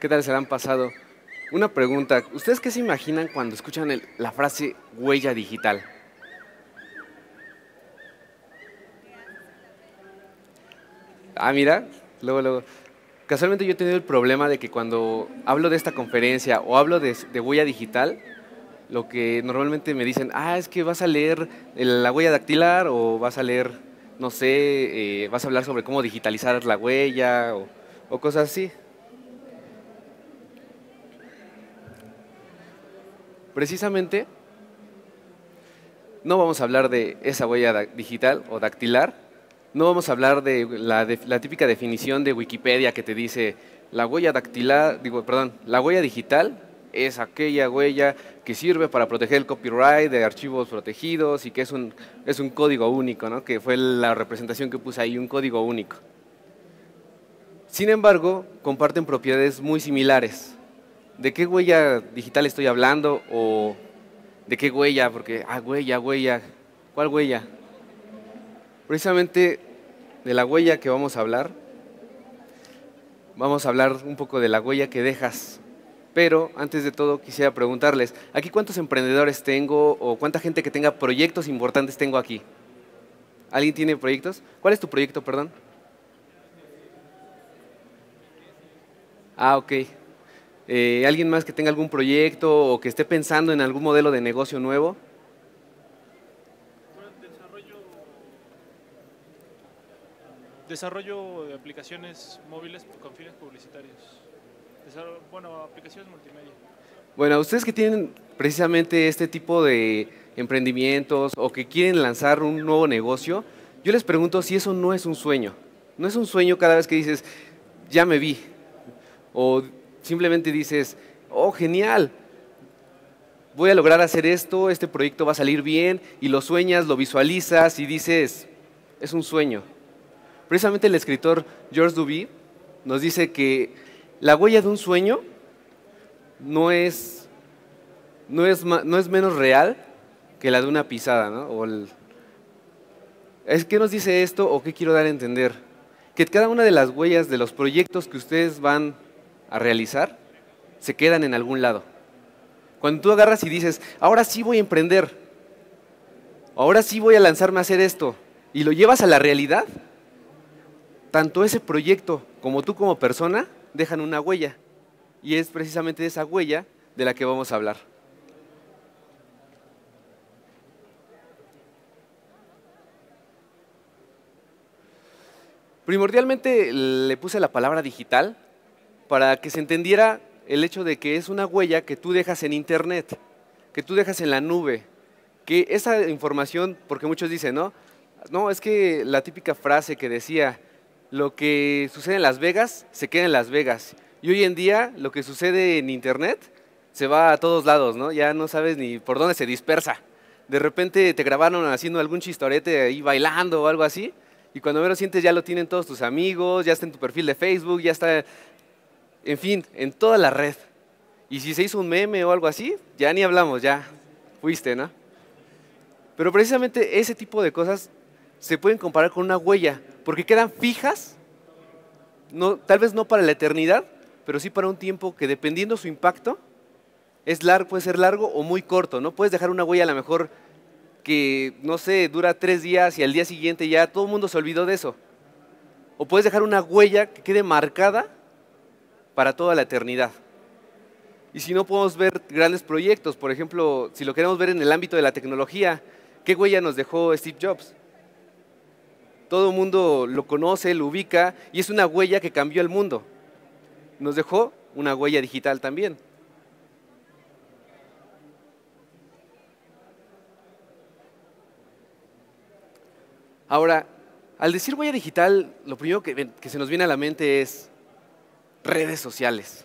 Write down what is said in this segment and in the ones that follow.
¿Qué tal se han pasado? Una pregunta, ¿ustedes qué se imaginan cuando escuchan la frase huella digital? Ah, mira, luego, luego. Casualmente yo he tenido el problema de que cuando hablo de esta conferencia o hablo de, huella digital, lo que normalmente me dicen, ah, es que vas a leer la huella dactilar o vas a leer, no sé, eh, vas a hablar sobre cómo digitalizar la huella o cosas así. Precisamente, no vamos a hablar de esa huella digital o dactilar, no vamos a hablar de la, típica definición de Wikipedia que te dice la huella dactilar, digo, perdón, la huella digital es aquella huella que sirve para proteger el copyright de archivos protegidos y que es un, código único, ¿no? que fue la representación que puse ahí, un código único. Sin embargo, comparten propiedades muy similares. ¿de qué huella digital estoy hablando? ¿O de qué huella? Porque, ah, huella, huella. ¿Cuál huella? Precisamente de la huella que vamos a hablar, vamos a hablar un poco de la huella que dejas. Pero antes de todo quisiera preguntarles, ¿aquí cuántos emprendedores tengo o cuánta gente que tenga proyectos importantes tengo aquí? ¿Alguien tiene proyectos? ¿Cuál es tu proyecto, perdón? Ah, ok. Eh, ¿Alguien más que tenga algún proyecto o que esté pensando en algún modelo de negocio nuevo? Desarrollo, desarrollo de aplicaciones móviles con fines publicitarios. bueno, aplicaciones multimedia. Bueno, ustedes que tienen precisamente este tipo de emprendimientos o que quieren lanzar un nuevo negocio, yo les pregunto si eso no es un sueño. No es un sueño cada vez que dices, ya me vi, o Simplemente dices, oh, genial, voy a lograr hacer esto, este proyecto va a salir bien, y lo sueñas, lo visualizas y dices, es un sueño. Precisamente el escritor George Duby nos dice que la huella de un sueño no es, no es, menos real que la de una pisada, ¿no? es ¿Qué nos dice esto o qué quiero dar a entender? Que cada una de las huellas de los proyectos que ustedes van a realizar se quedan en algún lado. Cuando tú agarras y dices, ahora sí voy a emprender, ahora sí voy a lanzarme a hacer esto, y lo llevas a la realidad, tanto ese proyecto como tú como persona dejan una huella. Y es precisamente esa huella de la que vamos a hablar. Primordialmente le puse la palabra digital para que se entendiera el hecho de que es una huella que tú dejas en internet, que tú dejas en la nube, que esa información, porque muchos dicen, ¿no? No, es que la típica frase que decía, lo que sucede en Las Vegas se queda en Las Vegas. Y hoy en día lo que sucede en internet se va a todos lados, ¿no? Ya no sabes ni por dónde se dispersa. De repente te grabaron haciendo algún chistorete ahí bailando o algo así. Y cuando lo sientes ya lo tienen todos tus amigos, ya está en tu perfil de Facebook, ya está en fin, en toda la red. Y si se hizo un meme o algo así, ya ni hablamos, ya fuiste, ¿no? Pero precisamente ese tipo de cosas se pueden comparar con una huella, porque quedan fijas, no, tal vez no para la eternidad, pero sí para un tiempo que dependiendo su impacto, es largo, puede ser largo o muy corto, ¿no? Puedes dejar una huella a lo mejor que, no sé, dura tres días y al día siguiente ya todo el mundo se olvidó de eso. O puedes dejar una huella que quede marcada para toda la eternidad. Y si no podemos ver grandes proyectos, por ejemplo, si lo queremos ver en el ámbito de la tecnología, ¿qué huella nos dejó Steve Jobs? Todo el mundo lo conoce, lo ubica y es una huella que cambió el mundo. Nos dejó una huella digital también. Ahora, al decir huella digital, lo primero que, que se nos viene a la mente es redes sociales.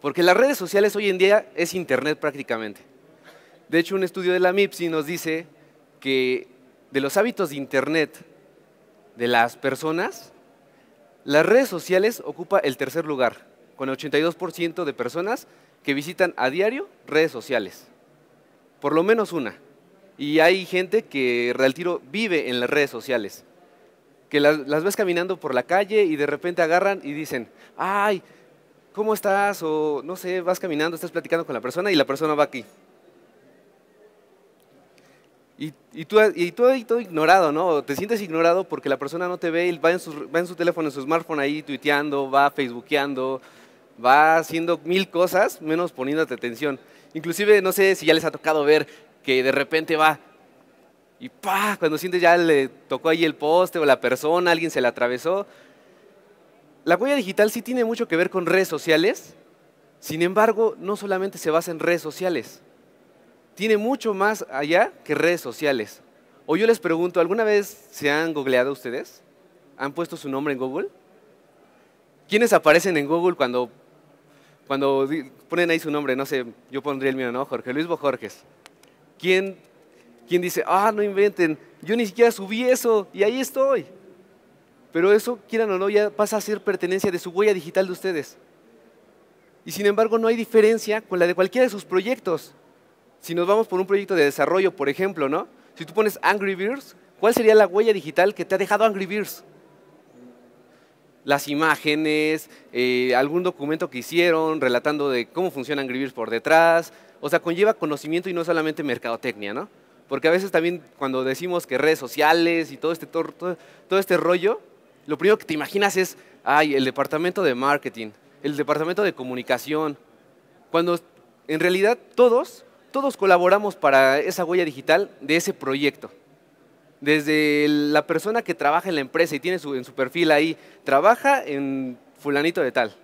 Porque las redes sociales hoy en día es Internet prácticamente. De hecho, un estudio de la MIPSI nos dice que de los hábitos de Internet de las personas, las redes sociales ocupa el tercer lugar, con el 82% de personas que visitan a diario redes sociales. Por lo menos una. Y hay gente que al tiro vive en las redes sociales que las, ves caminando por la calle y de repente agarran y dicen, ay, ¿cómo estás? O no sé, vas caminando, estás platicando con la persona y la persona va aquí. Y, tú, y todo ignorado, ¿no? Te sientes ignorado porque la persona no te ve y va en, su, va en su teléfono, en su smartphone ahí tuiteando, va facebookeando, va haciendo mil cosas menos poniéndote atención. Inclusive, no sé si ya les ha tocado ver que de repente va y pa, cuando siente ya le tocó ahí el poste o la persona, alguien se la atravesó. La huella digital sí tiene mucho que ver con redes sociales, sin embargo, no solamente se basa en redes sociales, tiene mucho más allá que redes sociales. O yo les pregunto, ¿alguna vez se han googleado ustedes? ¿Han puesto su nombre en Google? ¿Quiénes aparecen en Google cuando, cuando ponen ahí su nombre? No sé, yo pondría el mío, ¿no? Jorge Luis Bojorges. ¿Quién quien dice, ah, no inventen, yo ni siquiera subí eso y ahí estoy. Pero eso, quieran o no, ya pasa a ser pertenencia de su huella digital de ustedes. Y sin embargo, no hay diferencia con la de cualquiera de sus proyectos. Si nos vamos por un proyecto de desarrollo, por ejemplo, ¿no? Si tú pones Angry Birds, ¿cuál sería la huella digital que te ha dejado Angry Birds? Las imágenes, eh, algún documento que hicieron relatando de cómo funciona Angry Birds por detrás. O sea, conlleva conocimiento y no solamente mercadotecnia, ¿no? Porque a veces también cuando decimos que redes sociales y todo este, todo, todo este rollo, lo primero que te imaginas es, ay, el departamento de marketing, el departamento de comunicación. Cuando en realidad todos, todos colaboramos para esa huella digital de ese proyecto. Desde la persona que trabaja en la empresa y tiene en su perfil ahí, trabaja en fulanito de tal,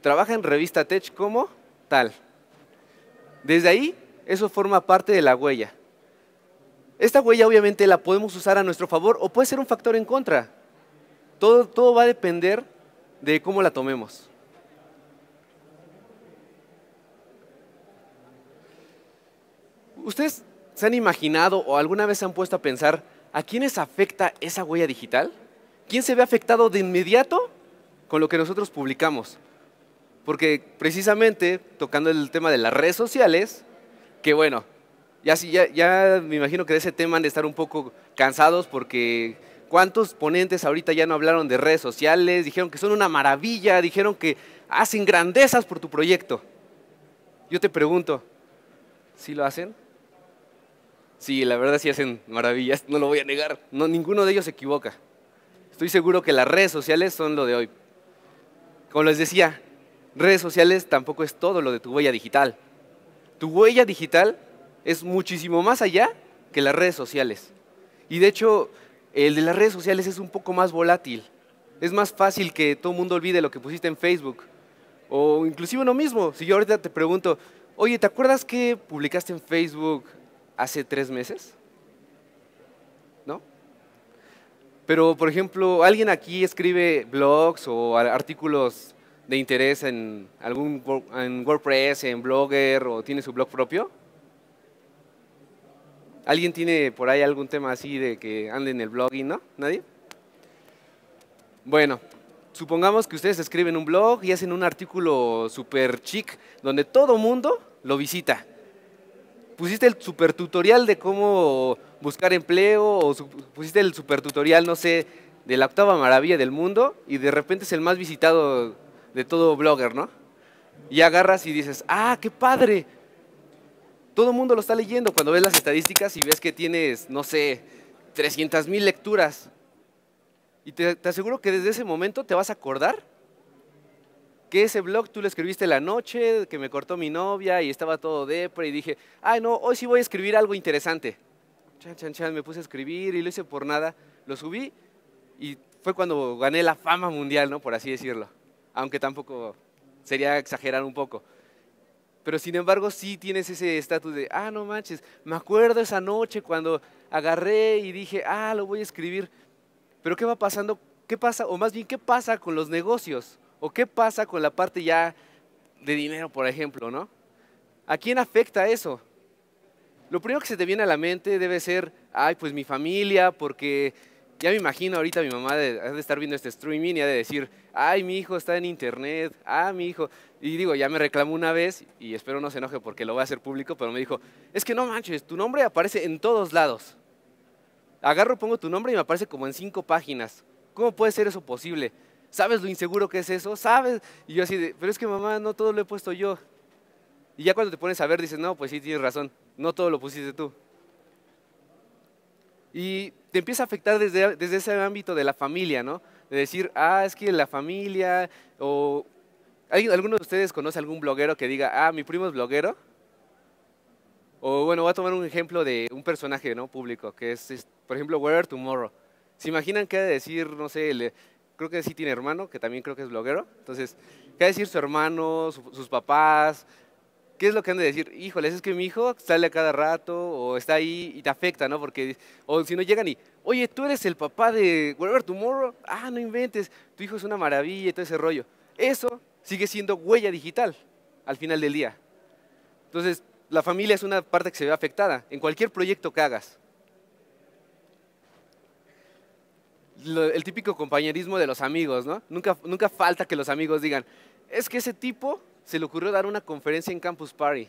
trabaja en revista Tech como tal. Desde ahí, eso forma parte de la huella. Esta huella obviamente la podemos usar a nuestro favor o puede ser un factor en contra. Todo, va a depender de cómo la tomemos. ¿Ustedes se han imaginado o alguna vez se han puesto a pensar a quiénes afecta esa huella digital? ¿Quién se ve afectado de inmediato con lo que nosotros publicamos? Porque precisamente, tocando el tema de las redes sociales, que bueno, ya, me imagino que de ese tema han de estar un poco cansados porque ¿Cuántos ponentes ahorita ya no hablaron de redes sociales? Dijeron que son una maravilla, dijeron que hacen grandezas por tu proyecto. Yo te pregunto, ¿sí lo hacen? Sí, la verdad sí hacen maravillas, no lo voy a negar. No, ninguno de ellos se equivoca. Estoy seguro que las redes sociales son lo de hoy. Como les decía, redes sociales tampoco es todo lo de tu huella digital. Tu huella digital es muchísimo más allá que las redes sociales. Y de hecho, el de las redes sociales es un poco más volátil. Es más fácil que todo el mundo olvide lo que pusiste en Facebook. O inclusive lo mismo. Si yo ahorita te pregunto, oye, ¿te acuerdas que publicaste en Facebook hace tres meses? ¿No? Pero, por ejemplo, alguien aquí escribe blogs o artículos de interés en algún en WordPress, en Blogger o tiene su blog propio. ¿Alguien tiene por ahí algún tema así de que ande en el blogging, no? ¿Nadie? Bueno, supongamos que ustedes escriben un blog y hacen un artículo super chic donde todo mundo lo visita. Pusiste el super tutorial de cómo buscar empleo o pusiste el super tutorial, no sé, de la octava maravilla del mundo y de repente es el más visitado de todo blogger, ¿no? Y agarras y dices, ah, qué padre, todo el mundo lo está leyendo cuando ves las estadísticas y ves que tienes, no sé, 300 mil lecturas. Y te, aseguro que desde ese momento te vas a acordar que ese blog tú lo escribiste la noche, que me cortó mi novia y estaba todo depre y dije, ay no, hoy sí voy a escribir algo interesante. Chan, chan, chan, me puse a escribir y lo hice por nada. Lo subí y fue cuando gané la fama mundial, ¿no? Por así decirlo. Aunque tampoco sería exagerar un poco. Pero sin embargo sí tienes ese estatus de, ah, no manches, me acuerdo esa noche cuando agarré y dije, ah, lo voy a escribir. Pero ¿qué va pasando? ¿Qué pasa? O más bien, ¿qué pasa con los negocios? ¿O qué pasa con la parte ya de dinero, por ejemplo, no? ¿A quién afecta eso? Lo primero que se te viene a la mente debe ser, ay, pues mi familia, porque ya me imagino ahorita mi mamá de, de estar viendo este streaming y ha de decir, ay, mi hijo está en internet, ay, ah, mi hijo. Y digo, ya me reclamó una vez y espero no se enoje porque lo voy a hacer público, pero me dijo, es que no manches, tu nombre aparece en todos lados. Agarro, pongo tu nombre y me aparece como en cinco páginas. ¿Cómo puede ser eso posible? ¿Sabes lo inseguro que es eso? ¿Sabes? Y yo así de, pero es que mamá, no todo lo he puesto yo. Y ya cuando te pones a ver, dices, no, pues sí, tienes razón, no todo lo pusiste tú. Y te empieza a afectar desde, ese ámbito de la familia, ¿no? De decir, ah, es que la familia, o... ¿Alguno de ustedes conoce algún bloguero que diga, ah, mi primo es bloguero? O bueno, voy a tomar un ejemplo de un personaje, ¿no? Público, que es, por ejemplo, Where Tomorrow. ¿Se imaginan qué ha de decir, no sé, creo que sí tiene hermano, que también creo que es bloguero. Entonces, ¿qué ha de decir su hermano, sus papás, ¿qué es lo que han de decir? Híjole, es que mi hijo sale a cada rato o está ahí y te afecta, ¿no? Porque, o si no llegan y, oye, tú eres el papá de Whatever Tomorrow, ah, no inventes, tu hijo es una maravilla y todo ese rollo. Eso sigue siendo huella digital al final del día. Entonces, la familia es una parte que se ve afectada en cualquier proyecto que hagas. el típico compañerismo de los amigos, ¿no? Nunca, nunca falta que los amigos digan, es que ese tipo se le ocurrió dar una conferencia en Campus Party.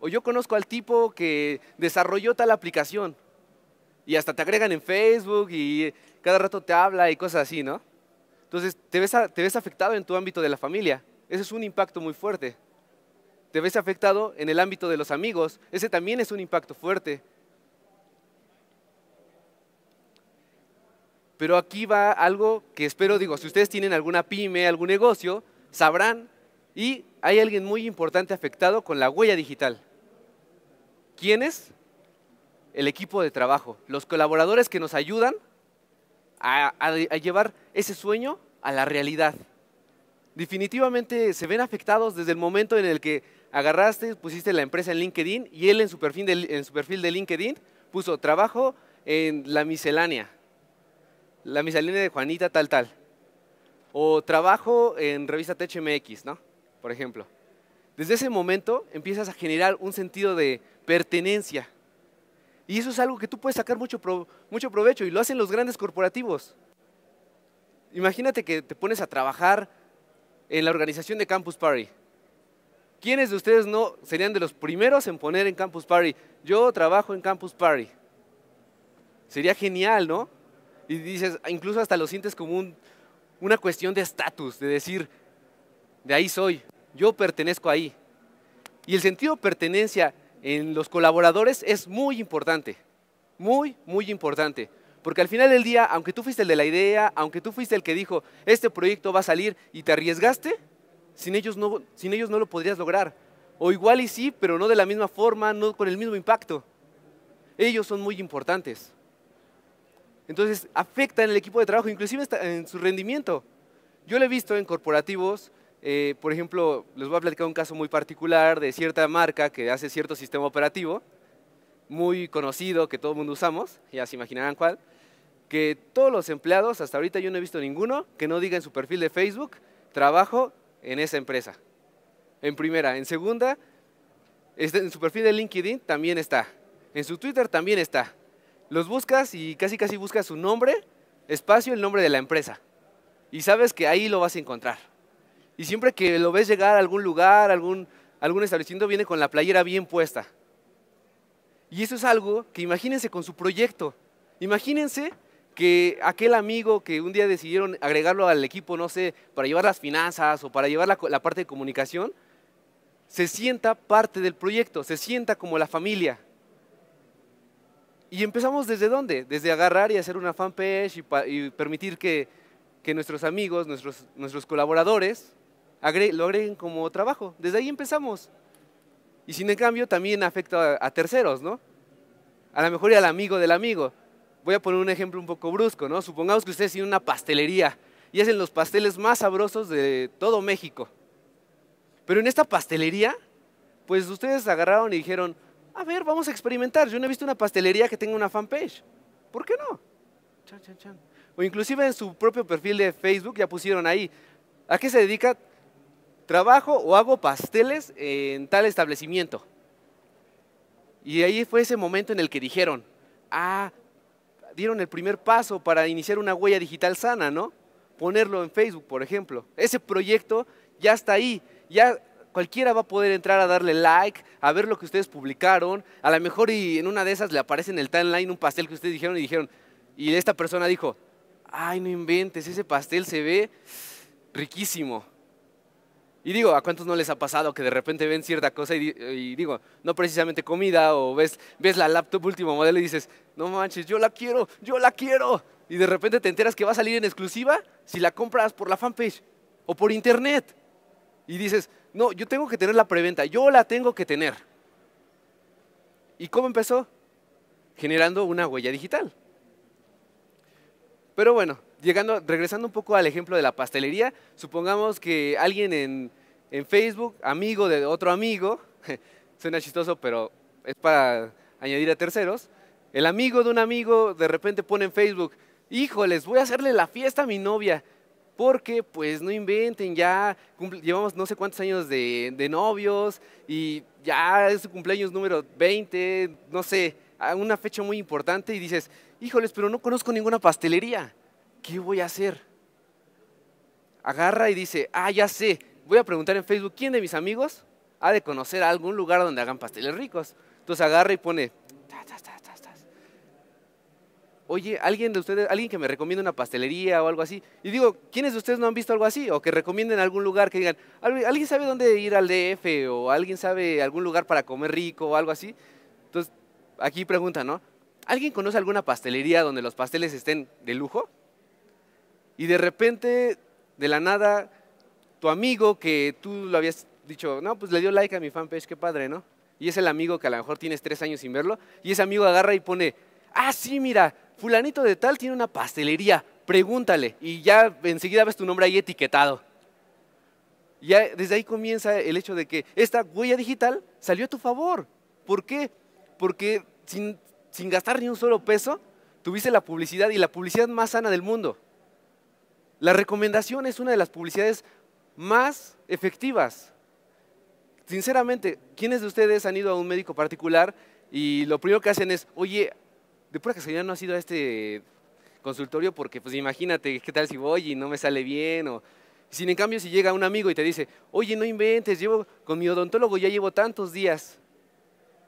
O yo conozco al tipo que desarrolló tal aplicación. Y hasta te agregan en Facebook y cada rato te habla y cosas así, ¿no? Entonces te ves, afectado en tu ámbito de la familia. Ese es un impacto muy fuerte. Te ves afectado en el ámbito de los amigos. Ese también es un impacto fuerte. Pero aquí va algo que espero, digo, si ustedes tienen alguna pyme, algún negocio, sabrán y hay alguien muy importante afectado con la huella digital. ¿Quién es? El equipo de trabajo, los colaboradores que nos ayudan a, llevar ese sueño a la realidad. Definitivamente se ven afectados desde el momento en el que agarraste, pusiste la empresa en LinkedIn y él en su perfil de, en su perfil de LinkedIn puso trabajo en la miscelánea, la miscelánea de Juanita tal tal, o trabajo en revista THMX, ¿no? por ejemplo. Desde ese momento empiezas a generar un sentido de pertenencia. Y eso es algo que tú puedes sacar mucho, mucho provecho y lo hacen los grandes corporativos. Imagínate que te pones a trabajar en la organización de Campus Party. ¿Quiénes de ustedes no serían de los primeros en poner en Campus Party? Yo trabajo en Campus Party. Sería genial, ¿no? Y dices, incluso hasta lo sientes como una cuestión de estatus, de decir, de ahí soy yo pertenezco ahí. Y el sentido de pertenencia en los colaboradores es muy importante, muy, muy importante. Porque al final del día, aunque tú fuiste el de la idea, aunque tú fuiste el que dijo, este proyecto va a salir y te arriesgaste, sin ellos no, sin ellos no lo podrías lograr. O igual y sí, pero no de la misma forma, no con el mismo impacto. Ellos son muy importantes. Entonces, afectan en el equipo de trabajo, inclusive en su rendimiento. Yo lo he visto en corporativos eh, por ejemplo, les voy a platicar un caso muy particular de cierta marca que hace cierto sistema operativo, muy conocido, que todo el mundo usamos, ya se imaginarán cuál, que todos los empleados, hasta ahorita yo no he visto ninguno, que no diga en su perfil de Facebook, trabajo en esa empresa. En primera. En segunda, este, en su perfil de LinkedIn también está. En su Twitter también está. Los buscas y casi casi buscas su nombre, espacio, el nombre de la empresa. Y sabes que ahí lo vas a encontrar. Y siempre que lo ves llegar a algún lugar, algún, algún establecimiento, viene con la playera bien puesta. Y eso es algo que imagínense con su proyecto. Imagínense que aquel amigo que un día decidieron agregarlo al equipo, no sé, para llevar las finanzas o para llevar la, parte de comunicación, se sienta parte del proyecto, se sienta como la familia. Y empezamos desde dónde? Desde agarrar y hacer una fanpage y, y permitir que, que, nuestros amigos, nuestros, nuestros colaboradores, lo agreguen como trabajo. Desde ahí empezamos. Y sin en cambio también afecta a, terceros, ¿no? A lo mejor y al amigo del amigo. Voy a poner un ejemplo un poco brusco, ¿no? Supongamos que ustedes tienen una pastelería y hacen los pasteles más sabrosos de todo México. Pero en esta pastelería, pues ustedes agarraron y dijeron, a ver, vamos a experimentar. Yo no he visto una pastelería que tenga una fanpage. ¿Por qué no? chan, chan. O inclusive en su propio perfil de Facebook ya pusieron ahí, ¿a qué se dedica trabajo o hago pasteles en tal establecimiento. Y ahí fue ese momento en el que dijeron, ah, dieron el primer paso para iniciar una huella digital sana, ¿no? Ponerlo en Facebook, por ejemplo. Ese proyecto ya está ahí, ya cualquiera va a poder entrar a darle like, a ver lo que ustedes publicaron, a lo mejor y en una de esas le aparece en el timeline un pastel que ustedes dijeron y dijeron, y esta persona dijo, ay, no inventes, ese pastel se ve riquísimo. Y digo, ¿a cuántos no les ha pasado que de repente ven cierta cosa y, digo, no precisamente comida, o ves, ves la laptop último modelo y dices, no manches, yo la quiero, yo la quiero? Y de repente te enteras que va a salir en exclusiva si la compras por la fanpage o por internet. Y dices, no, yo tengo que tener la preventa, yo la tengo que tener. ¿Y cómo empezó? Generando una huella digital. Pero bueno, llegando, regresando un poco al ejemplo de la pastelería, supongamos que alguien en, Facebook, amigo de otro amigo, suena chistoso, pero es para añadir a terceros, el amigo de un amigo de repente pone en Facebook, híjoles, voy a hacerle la fiesta a mi novia, porque pues no inventen, ya llevamos no sé cuántos años de, de, novios y ya es su cumpleaños número 20, no sé, una fecha muy importante y dices, híjoles, pero no conozco ninguna pastelería. ¿qué voy a hacer? Agarra y dice, ah, ya sé, voy a preguntar en Facebook, ¿quién de mis amigos ha de conocer algún lugar donde hagan pasteles ricos? Entonces agarra y pone, oye, alguien de ustedes, alguien que me recomienda una pastelería o algo así. Y digo, ¿quiénes de ustedes no han visto algo así? O que recomienden algún lugar que digan, ¿alguien sabe dónde ir al DF? O alguien sabe algún lugar para comer rico o algo así. Entonces, aquí pregunta, ¿no? ¿Alguien conoce alguna pastelería donde los pasteles estén de lujo? Y de repente, de la nada, tu amigo que tú lo habías dicho, no, pues le dio like a mi fanpage, qué padre, ¿no? Y es el amigo que a lo mejor tienes tres años sin verlo, y ese amigo agarra y pone, ah, sí, mira, fulanito de tal tiene una pastelería, pregúntale, y ya enseguida ves tu nombre ahí etiquetado. Ya desde ahí comienza el hecho de que esta huella digital salió a tu favor. ¿Por qué? Porque sin, sin gastar ni un solo peso, tuviste la publicidad y la publicidad más sana del mundo. La recomendación es una de las publicidades más efectivas. Sinceramente, ¿quiénes de ustedes han ido a un médico particular y lo primero que hacen es, oye, de pura casualidad no has ido a este consultorio porque, pues imagínate, ¿qué tal si voy y no me sale bien? O... Sin en cambio, si llega un amigo y te dice, oye, no inventes, llevo con mi odontólogo ya llevo tantos días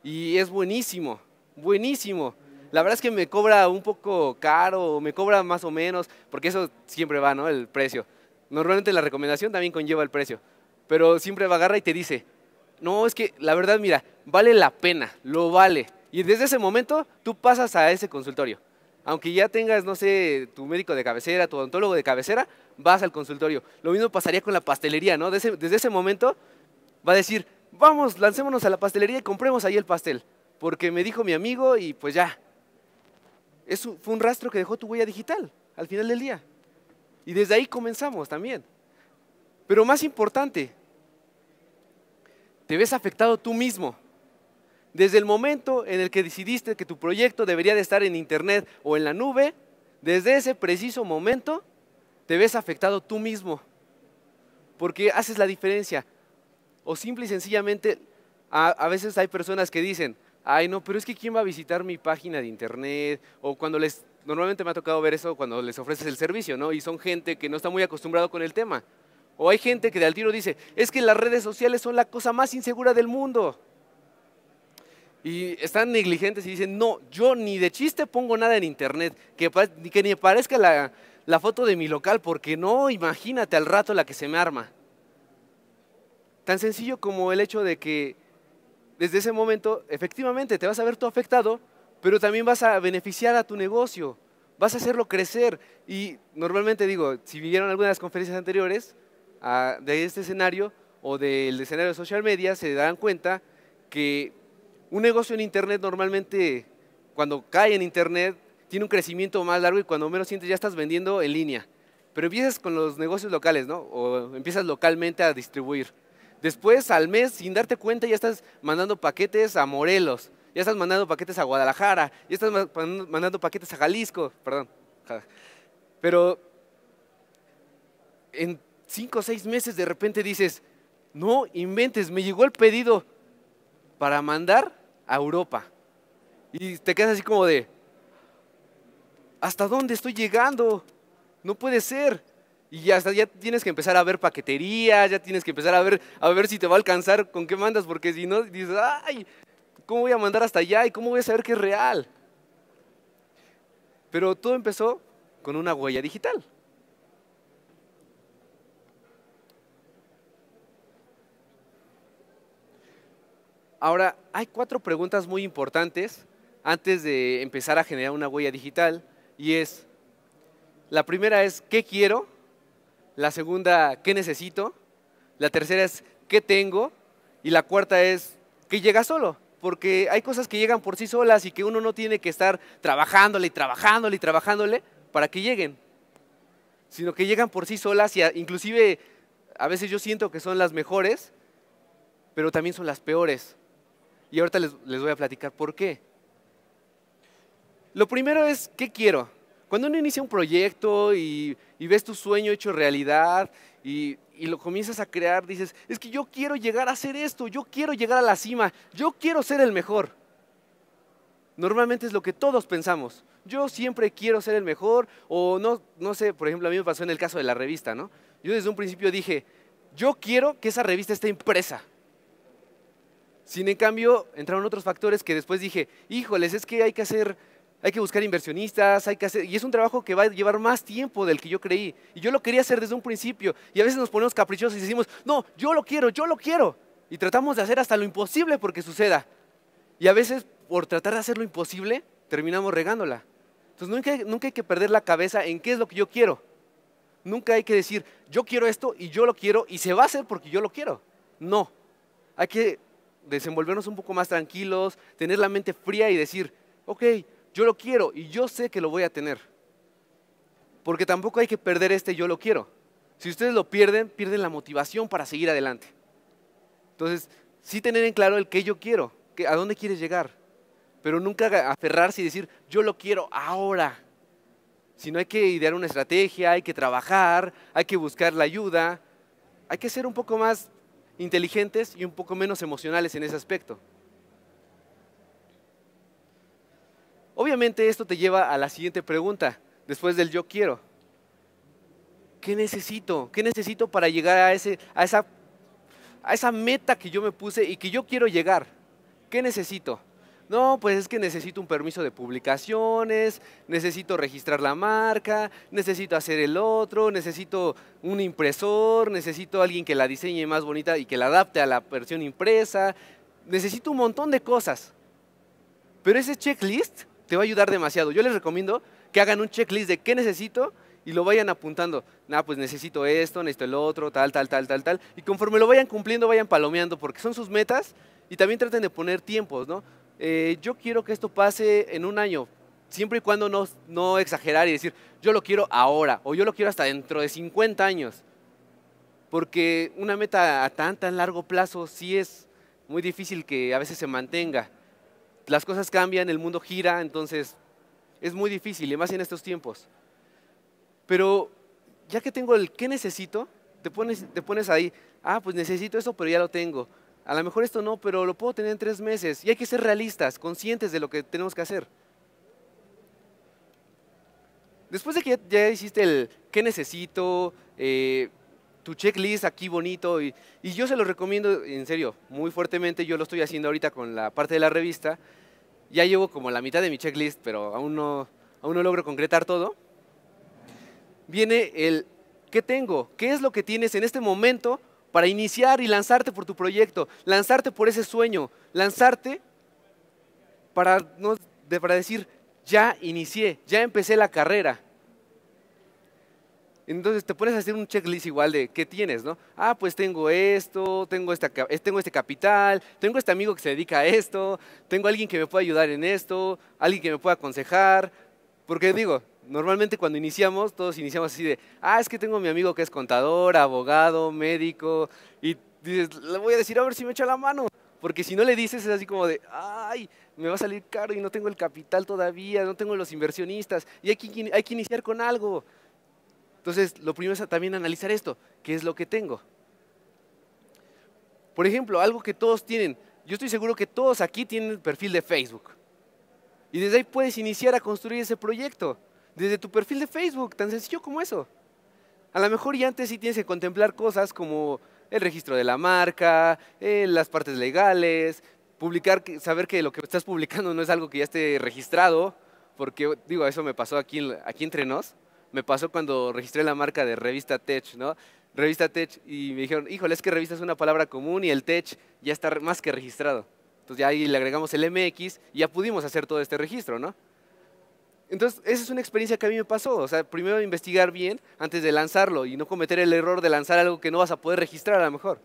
y es buenísimo, buenísimo la verdad es que me cobra un poco caro, me cobra más o menos, porque eso siempre va, ¿no? El precio. Normalmente la recomendación también conlleva el precio, pero siempre va a agarra y te dice, no, es que la verdad, mira, vale la pena, lo vale. Y desde ese momento tú pasas a ese consultorio. Aunque ya tengas, no sé, tu médico de cabecera, tu odontólogo de cabecera, vas al consultorio. Lo mismo pasaría con la pastelería, ¿no? Desde desde ese momento va a decir, vamos, lancémonos a la pastelería y compremos ahí el pastel. Porque me dijo mi amigo y pues ya, es, fue un rastro que dejó tu huella digital al final del día. Y desde ahí comenzamos también. Pero más importante, te ves afectado tú mismo. Desde el momento en el que decidiste que tu proyecto debería de estar en internet o en la nube, desde ese preciso momento te ves afectado tú mismo. Porque haces la diferencia. O simple y sencillamente, a veces hay personas que dicen, ay, no, pero es que quién va a visitar mi página de internet, o cuando les, normalmente me ha tocado ver eso cuando les ofreces el servicio, ¿no? Y son gente que no está muy acostumbrado con el tema. O hay gente que de al tiro dice, es que las redes sociales son la cosa más insegura del mundo. Y están negligentes y dicen, no, yo ni de chiste pongo nada en internet, que, que ni aparezca la, la foto de mi local, porque no, imagínate al rato la que se me arma. Tan sencillo como el hecho de que desde ese momento, efectivamente, te vas a ver todo afectado, pero también vas a beneficiar a tu negocio, vas a hacerlo crecer. Y normalmente digo, si vivieron algunas conferencias anteriores de este escenario o del escenario de social media, se darán cuenta que un negocio en Internet normalmente, cuando cae en Internet, tiene un crecimiento más largo y cuando menos sientes ya estás vendiendo en línea. Pero empiezas con los negocios locales, ¿no? O empiezas localmente a distribuir. Después, al mes, sin darte cuenta, ya estás mandando paquetes a Morelos, ya estás mandando paquetes a Guadalajara, ya estás mandando paquetes a Jalisco, perdón. Pero en cinco o seis meses de repente dices, no inventes, me llegó el pedido para mandar a Europa. Y te quedas así como de, ¿hasta dónde estoy llegando? No puede ser. Y ya, ya tienes que empezar a ver paqueterías, ya tienes que empezar a ver, a ver si te va a alcanzar con qué mandas, porque si no, dices, ay, ¿cómo voy a mandar hasta allá? ¿Y cómo voy a saber que es real? Pero todo empezó con una huella digital. Ahora, hay cuatro preguntas muy importantes antes de empezar a generar una huella digital y es, la primera es, ¿qué quiero? La segunda, ¿qué necesito? La tercera es, ¿qué tengo? Y la cuarta es, que llega solo? Porque hay cosas que llegan por sí solas y que uno no tiene que estar trabajándole y trabajándole y trabajándole para que lleguen, sino que llegan por sí solas y inclusive a veces yo siento que son las mejores, pero también son las peores. Y ahorita les, les voy a platicar por qué. Lo primero es, ¿qué quiero? Cuando uno inicia un proyecto y, ves tu sueño hecho realidad y, lo comienzas a crear, dices, es que yo quiero llegar a hacer esto, yo quiero llegar a la cima, yo quiero ser el mejor. Normalmente es lo que todos pensamos. Yo siempre quiero ser el mejor o no, no sé, por ejemplo, a mí me pasó en el caso de la revista, ¿no? Yo desde un principio dije, yo quiero que esa revista esté impresa. Sin en cambio, entraron otros factores que después dije, híjoles, es que hay que hacer hay que buscar inversionistas, hay que hacer, y es un trabajo que va a llevar más tiempo del que yo creí. Y yo lo quería hacer desde un principio, y a veces nos ponemos caprichosos y decimos, no, yo lo quiero, yo lo quiero. Y tratamos de hacer hasta lo imposible porque suceda. Y a veces, por tratar de hacer lo imposible, terminamos regándola. Entonces, nunca, nunca hay que perder la cabeza en qué es lo que yo quiero. Nunca hay que decir, yo quiero esto y yo lo quiero y se va a hacer porque yo lo quiero. No. Hay que desenvolvernos un poco más tranquilos, tener la mente fría y decir, ok, yo lo quiero y yo sé que lo voy a tener. Porque tampoco hay que perder este yo lo quiero. Si ustedes lo pierden, pierden la motivación para seguir adelante. Entonces, sí tener en claro el que yo quiero, a dónde quieres llegar, pero nunca aferrarse y decir, yo lo quiero ahora. Si no hay que idear una estrategia, hay que trabajar, hay que buscar la ayuda, hay que ser un poco más inteligentes y un poco menos emocionales en ese aspecto. Obviamente esto te lleva a la siguiente pregunta, después del yo quiero. ¿Qué necesito? ¿Qué necesito para llegar a, ese, a, esa, a esa meta que yo me puse y que yo quiero llegar? ¿Qué necesito? No, pues es que necesito un permiso de publicaciones, necesito registrar la marca, necesito hacer el otro, necesito un impresor, necesito alguien que la diseñe más bonita y que la adapte a la versión impresa, necesito un montón de cosas. Pero ese checklist te va a ayudar demasiado. Yo les recomiendo que hagan un checklist de qué necesito y lo vayan apuntando. Nada, pues necesito esto, necesito el otro, tal, tal, tal, tal, tal. Y conforme lo vayan cumpliendo, vayan palomeando, porque son sus metas y también traten de poner tiempos, ¿no? Eh, yo quiero que esto pase en un año, siempre y cuando no, no exagerar y decir, yo lo quiero ahora o yo lo quiero hasta dentro de 50 años. Porque una meta a tan, tan largo plazo sí es muy difícil que a veces se mantenga las cosas cambian, el mundo gira, entonces es muy difícil, y más en estos tiempos. Pero ya que tengo el qué necesito, te pones, te pones ahí, ah, pues necesito esto, pero ya lo tengo. A lo mejor esto no, pero lo puedo tener en tres meses. Y hay que ser realistas, conscientes de lo que tenemos que hacer. Después de que ya, hiciste el qué necesito, eh, tu checklist aquí bonito y, y, yo se lo recomiendo en serio, muy fuertemente, yo lo estoy haciendo ahorita con la parte de la revista, ya llevo como la mitad de mi checklist, pero aún no, aún no logro concretar todo. Viene el ¿qué tengo? ¿Qué es lo que tienes en este momento para iniciar y lanzarte por tu proyecto? Lanzarte por ese sueño, lanzarte para, no, para decir, ya inicié, ya empecé la carrera. Entonces te pones a hacer un checklist igual de qué tienes, ¿no? Ah, pues tengo esto, tengo, eh, tengo este capital, tengo este amigo que se dedica a esto, tengo alguien que me pueda ayudar en esto, alguien que me pueda aconsejar. Porque digo, normalmente cuando iniciamos, todos iniciamos así de, ah, es que tengo mi amigo que es contador, abogado, médico, y dices, le voy a decir a ver si me echa la mano. Porque si no le dices es así como de, ay, me va a salir caro y no tengo el capital todavía, no tengo los inversionistas, y hay que iniciar con algo. Entonces, lo primero es también analizar esto, ¿qué es lo que tengo? Por ejemplo, algo que todos tienen, yo estoy seguro que todos aquí tienen el perfil de Facebook. Y desde ahí puedes iniciar a construir ese proyecto, desde tu perfil de Facebook, tan sencillo como eso. A lo mejor ya antes sí tienes que contemplar cosas como el registro de la marca, eh, las partes legales, publicar, saber que lo que estás publicando no es algo que ya esté registrado, porque digo, eso me pasó aquí, aquí entre nos me pasó cuando registré la marca de Revista Tech, ¿no? Revista Tech y me dijeron, híjole, es que revista es una palabra común y el Tech ya está más que registrado. Entonces ya ahí le agregamos el MX y ya pudimos hacer todo este registro, ¿no? Entonces, esa es una experiencia que a mí me pasó. O sea, primero investigar bien antes de lanzarlo y no cometer el error de lanzar algo que no vas a poder registrar a lo mejor.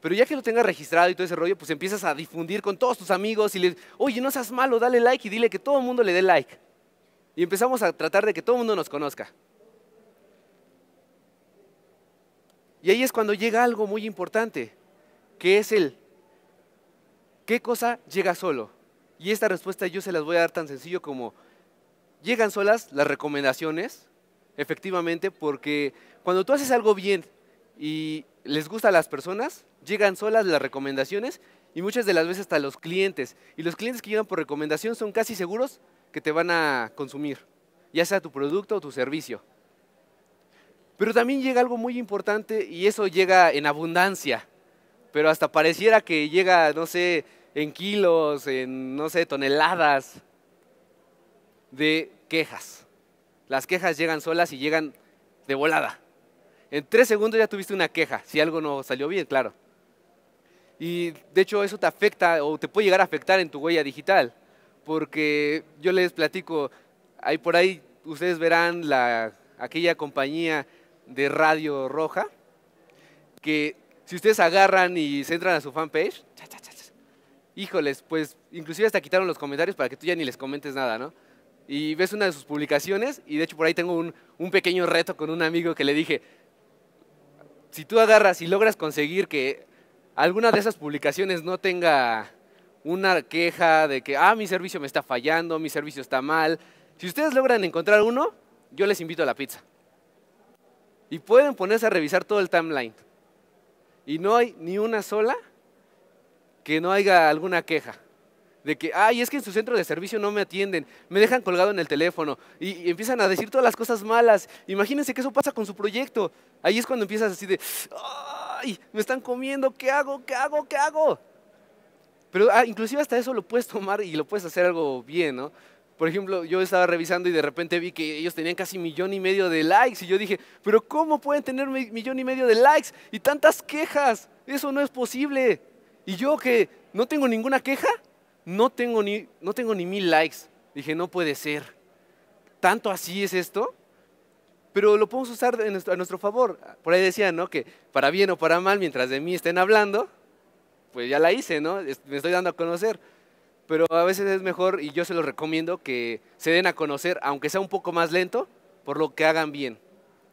Pero ya que lo tengas registrado y todo ese rollo, pues empiezas a difundir con todos tus amigos y les, oye, no seas malo, dale like y dile que todo el mundo le dé like. Y empezamos a tratar de que todo el mundo nos conozca. Y ahí es cuando llega algo muy importante, que es el ¿qué cosa llega solo? Y esta respuesta yo se las voy a dar tan sencillo como llegan solas las recomendaciones, efectivamente, porque cuando tú haces algo bien y les gusta a las personas, llegan solas las recomendaciones y muchas de las veces hasta los clientes. Y los clientes que llegan por recomendación son casi seguros que te van a consumir, ya sea tu producto o tu servicio. Pero también llega algo muy importante y eso llega en abundancia, pero hasta pareciera que llega, no sé, en kilos, en, no sé, toneladas de quejas. Las quejas llegan solas y llegan de volada. En tres segundos ya tuviste una queja, si algo no salió bien, claro. Y de hecho eso te afecta o te puede llegar a afectar en tu huella digital porque yo les platico, ahí por ahí ustedes verán la, aquella compañía de Radio Roja, que si ustedes agarran y se entran a su fanpage, híjoles, pues inclusive hasta quitaron los comentarios para que tú ya ni les comentes nada, ¿no? Y ves una de sus publicaciones y de hecho por ahí tengo un pequeño reto con un amigo que le dije, si tú agarras y logras conseguir que alguna de esas publicaciones no tenga una queja de que, ah, mi servicio me está fallando, mi servicio está mal. Si ustedes logran encontrar uno, yo les invito a la pizza. Y pueden ponerse a revisar todo el timeline. Y no hay ni una sola que no haya alguna queja. De que, ay, es que en su centro de servicio no me atienden, me dejan colgado en el teléfono y, empiezan a decir todas las cosas malas. Imagínense que eso pasa con su proyecto. Ahí es cuando empiezas así de, ay, me están comiendo, ¿qué hago? ¿Qué hago? ¿Qué hago? Pero ah, inclusive hasta eso lo puedes tomar y lo puedes hacer algo bien, ¿no? Por ejemplo, yo estaba revisando y de repente vi que ellos tenían casi millón y medio de likes y yo dije, pero ¿cómo pueden tener millón y medio de likes y tantas quejas? Eso no es posible. Y yo que no tengo ninguna queja, no tengo ni, no tengo ni mil likes. Dije, no puede ser. ¿Tanto así es esto? Pero lo podemos usar a nuestro favor. Por ahí decían, ¿no? Que para bien o para mal, mientras de mí estén hablando, pues ya la hice, ¿no? Me estoy dando a conocer. Pero a veces es mejor, y yo se los recomiendo, que se den a conocer, aunque sea un poco más lento, por lo que hagan bien.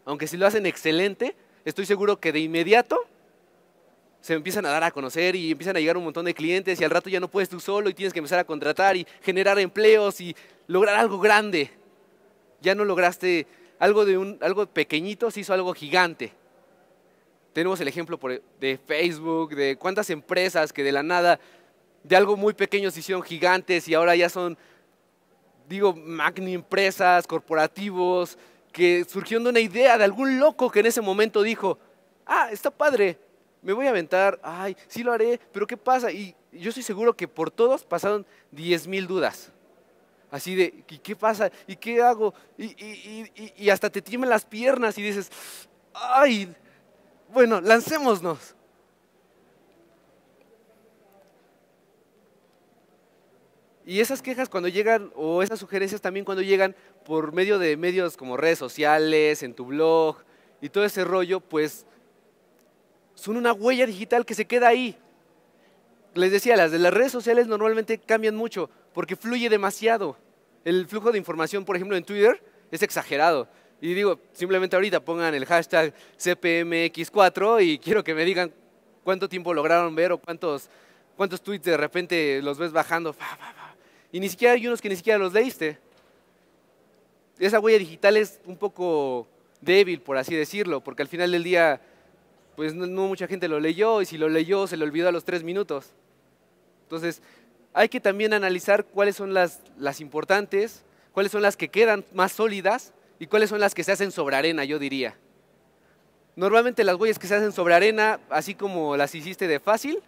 Aunque si lo hacen excelente, estoy seguro que de inmediato se empiezan a dar a conocer y empiezan a llegar un montón de clientes y al rato ya no puedes tú solo y tienes que empezar a contratar y generar empleos y lograr algo grande. Ya no lograste algo de un algo pequeñito, se hizo algo gigante. Tenemos el ejemplo e, de Facebook, de cuántas empresas que de la nada, de algo muy pequeño se hicieron gigantes y ahora ya son, digo, magni empresas, corporativos, que surgiendo de una idea de algún loco que en ese momento dijo, ah, está padre, me voy a aventar, ay, sí lo haré, pero ¿qué pasa? Y yo estoy seguro que por todos pasaron 10.000 dudas. Así de, ¿y qué pasa? ¿Y qué hago? Y, hasta te tiemblan las piernas y dices, ay, bueno, lancémonos. Y esas quejas cuando llegan, o esas sugerencias también cuando llegan por medio de medios como redes sociales, en tu blog y todo ese rollo, pues son una huella digital que se queda ahí. Les decía, las de las redes sociales normalmente cambian mucho porque fluye demasiado. El flujo de información, por ejemplo, en Twitter es exagerado. Y digo, simplemente ahorita pongan el hashtag CPMX4 y quiero que me digan cuánto tiempo lograron ver o cuántos, cuántos tweets de repente los ves bajando. Y ni siquiera hay unos que ni siquiera los leíste. Esa huella digital es un poco débil, por así decirlo, porque al final del día, pues no, mucha gente lo leyó y si lo leyó se le olvidó a los tres minutos. Entonces, hay que también analizar cuáles son las, las importantes, cuáles son las que quedan más sólidas ¿Y cuáles son las que se hacen sobre arena, yo diría? Normalmente las huellas que se hacen sobre arena, así como las hiciste de fácil,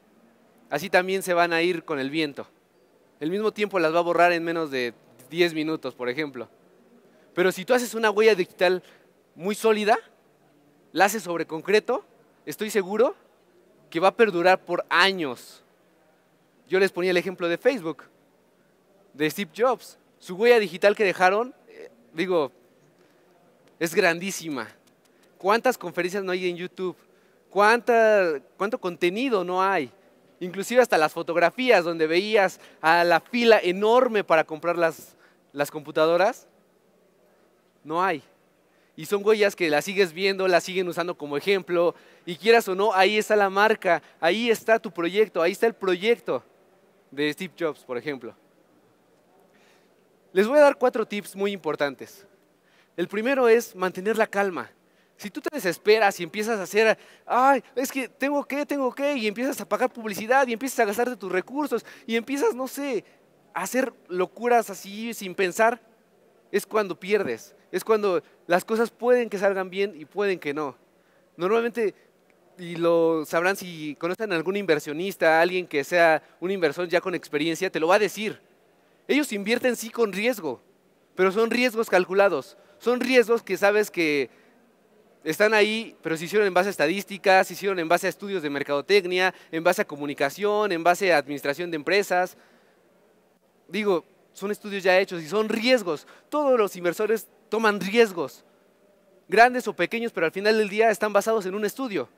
así también se van a ir con el viento. El mismo tiempo las va a borrar en menos de 10 minutos, por ejemplo. Pero si tú haces una huella digital muy sólida, la haces sobre concreto, estoy seguro que va a perdurar por años. Yo les ponía el ejemplo de Facebook, de Steve Jobs. Su huella digital que dejaron, eh, digo, es grandísima. ¿Cuántas conferencias no hay en YouTube? ¿Cuánto contenido no hay? Inclusive hasta las fotografías donde veías a la fila enorme para comprar las, las computadoras. No hay. Y son huellas que las sigues viendo, las siguen usando como ejemplo. Y quieras o no, ahí está la marca, ahí está tu proyecto, ahí está el proyecto de Steve Jobs, por ejemplo. Les voy a dar cuatro tips muy importantes. El primero es mantener la calma. Si tú te desesperas y empiezas a hacer, ay, es que tengo que, tengo que, y empiezas a pagar publicidad y empiezas a gastar de tus recursos y empiezas, no sé, a hacer locuras así sin pensar, es cuando pierdes, es cuando las cosas pueden que salgan bien y pueden que no. Normalmente, y lo sabrán si conocen a algún inversionista, alguien que sea un inversor ya con experiencia, te lo va a decir. Ellos invierten sí con riesgo, pero son riesgos calculados son riesgos que sabes que están ahí, pero se hicieron en base a estadísticas, se hicieron en base a estudios de mercadotecnia, en base a comunicación, en base a administración de empresas. Digo, son estudios ya hechos y son riesgos. Todos los inversores toman riesgos, grandes o pequeños, pero al final del día están basados en un estudio.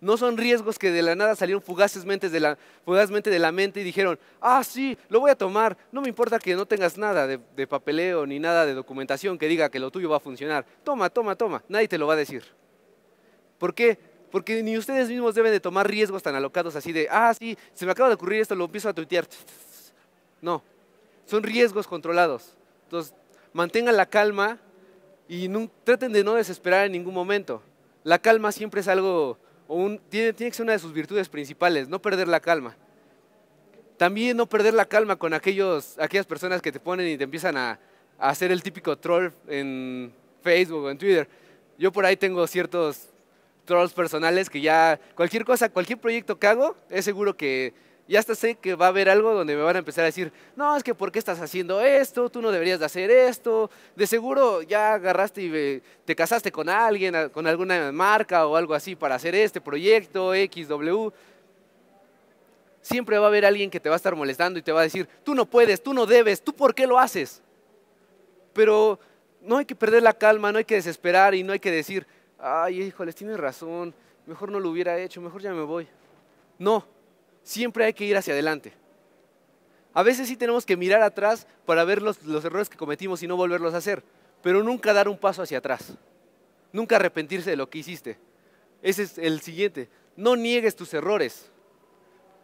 No son riesgos que de la nada salieron fugazmente de la, fugazmente de la mente y dijeron, ah, sí, lo voy a tomar, no me importa que no tengas nada de, papeleo ni nada de documentación que diga que lo tuyo va a funcionar. Toma, toma, toma, nadie te lo va a decir. ¿Por qué? Porque ni ustedes mismos deben de tomar riesgos tan alocados así de, ah, sí, se me acaba de ocurrir esto, lo empiezo a tuitear. No, son riesgos controlados. Entonces, mantengan la calma y traten de no desesperar en ningún momento. La calma siempre es algo tiene, que ser una de sus virtudes principales, no perder la calma. También no perder la calma con aquellos, aquellas personas que te ponen y te empiezan a, a hacer el típico troll en Facebook o en Twitter. Yo por ahí tengo ciertos trolls personales que ya cualquier cosa, cualquier proyecto que hago, es seguro que y hasta sé que va a haber algo donde me van a empezar a decir, no, es que ¿por qué estás haciendo esto? Tú no deberías de hacer esto. De seguro ya agarraste y te casaste con alguien, con alguna marca o algo así para hacer este proyecto, XW. Siempre va a haber alguien que te va a estar molestando y te va a decir, tú no puedes, tú no debes, tú por qué lo haces. Pero no hay que perder la calma, no hay que desesperar y no hay que decir, ay, les tienes razón, mejor no lo hubiera hecho, mejor ya me voy. No, siempre hay que ir hacia adelante. A veces sí tenemos que mirar atrás para ver los, errores que cometimos y no volverlos a hacer, pero nunca dar un paso hacia atrás. Nunca arrepentirse de lo que hiciste. Ese es el siguiente. No niegues tus errores.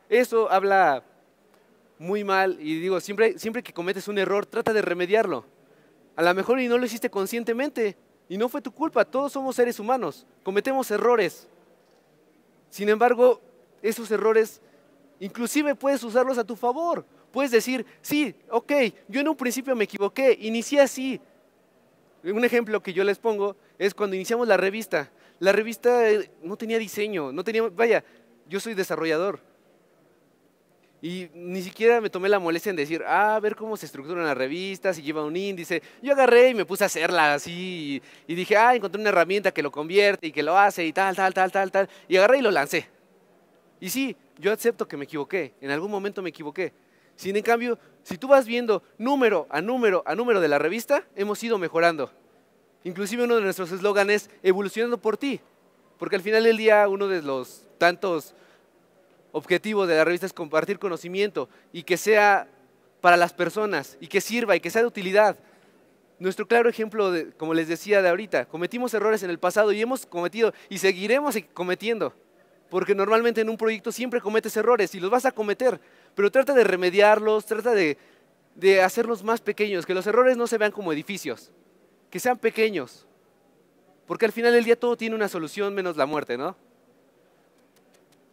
Eso habla muy mal y digo, siempre, que cometes un error, trata de remediarlo. A lo mejor y no lo hiciste conscientemente y no fue tu culpa. Todos somos seres humanos, cometemos errores. Sin embargo, esos errores Inclusive puedes usarlos a tu favor. Puedes decir, sí, ok, yo en un principio me equivoqué, inicié así. Un ejemplo que yo les pongo es cuando iniciamos la revista. La revista eh, no tenía diseño, no tenía, vaya, yo soy desarrollador. Y ni siquiera me tomé la molestia en decir, ah, a ver cómo se estructura las revista, si lleva un índice. Yo agarré y me puse a hacerla así y, y dije, ah, encontré una herramienta que lo convierte y que lo hace y tal, tal, tal, tal, tal. Y agarré y lo lancé. Y sí, yo acepto que me equivoqué, en algún momento me equivoqué. Sin en cambio, si tú vas viendo número a número a número de la revista, hemos ido mejorando. Inclusive uno de nuestros eslóganes es evolucionando por ti, porque al final del día uno de los tantos objetivos de la revista es compartir conocimiento y que sea para las personas y que sirva y que sea de utilidad. Nuestro claro ejemplo, como les decía de ahorita, cometimos errores en el pasado y hemos cometido y seguiremos cometiendo porque normalmente en un proyecto siempre cometes errores y los vas a cometer, pero trata de remediarlos, trata de, hacerlos más pequeños, que los errores no se vean como edificios, que sean pequeños, porque al final del día todo tiene una solución menos la muerte, ¿no?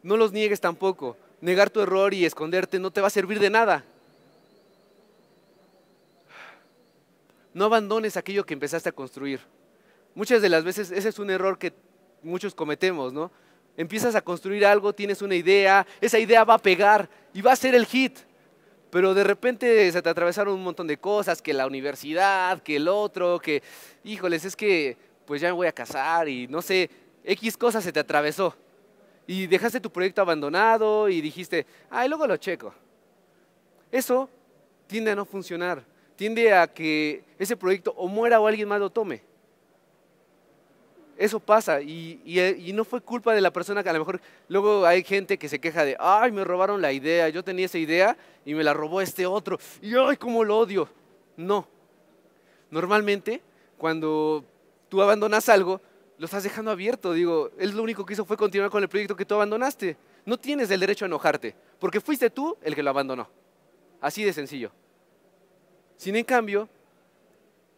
No los niegues tampoco, negar tu error y esconderte no te va a servir de nada. No abandones aquello que empezaste a construir. Muchas de las veces ese es un error que muchos cometemos, ¿no? empiezas a construir algo, tienes una idea, esa idea va a pegar y va a ser el hit. Pero de repente se te atravesaron un montón de cosas, que la universidad, que el otro, que, híjoles, es que pues ya me voy a casar y no sé, X cosas se te atravesó. Y dejaste tu proyecto abandonado y dijiste, ay, luego lo checo. Eso tiende a no funcionar, tiende a que ese proyecto o muera o alguien más lo tome. Eso pasa eh, y, no fue culpa de la persona que a lo mejor luego hay gente que se queja de, ay, me robaron la idea, yo tenía esa idea y me la robó este otro y ay, cómo lo odio. No. Normalmente cuando tú abandonas algo, lo estás dejando abierto. Digo, él lo único que hizo fue continuar con el proyecto que tú abandonaste. No tienes el derecho a enojarte, porque fuiste tú el que lo abandonó. Así de sencillo. Sin en cambio,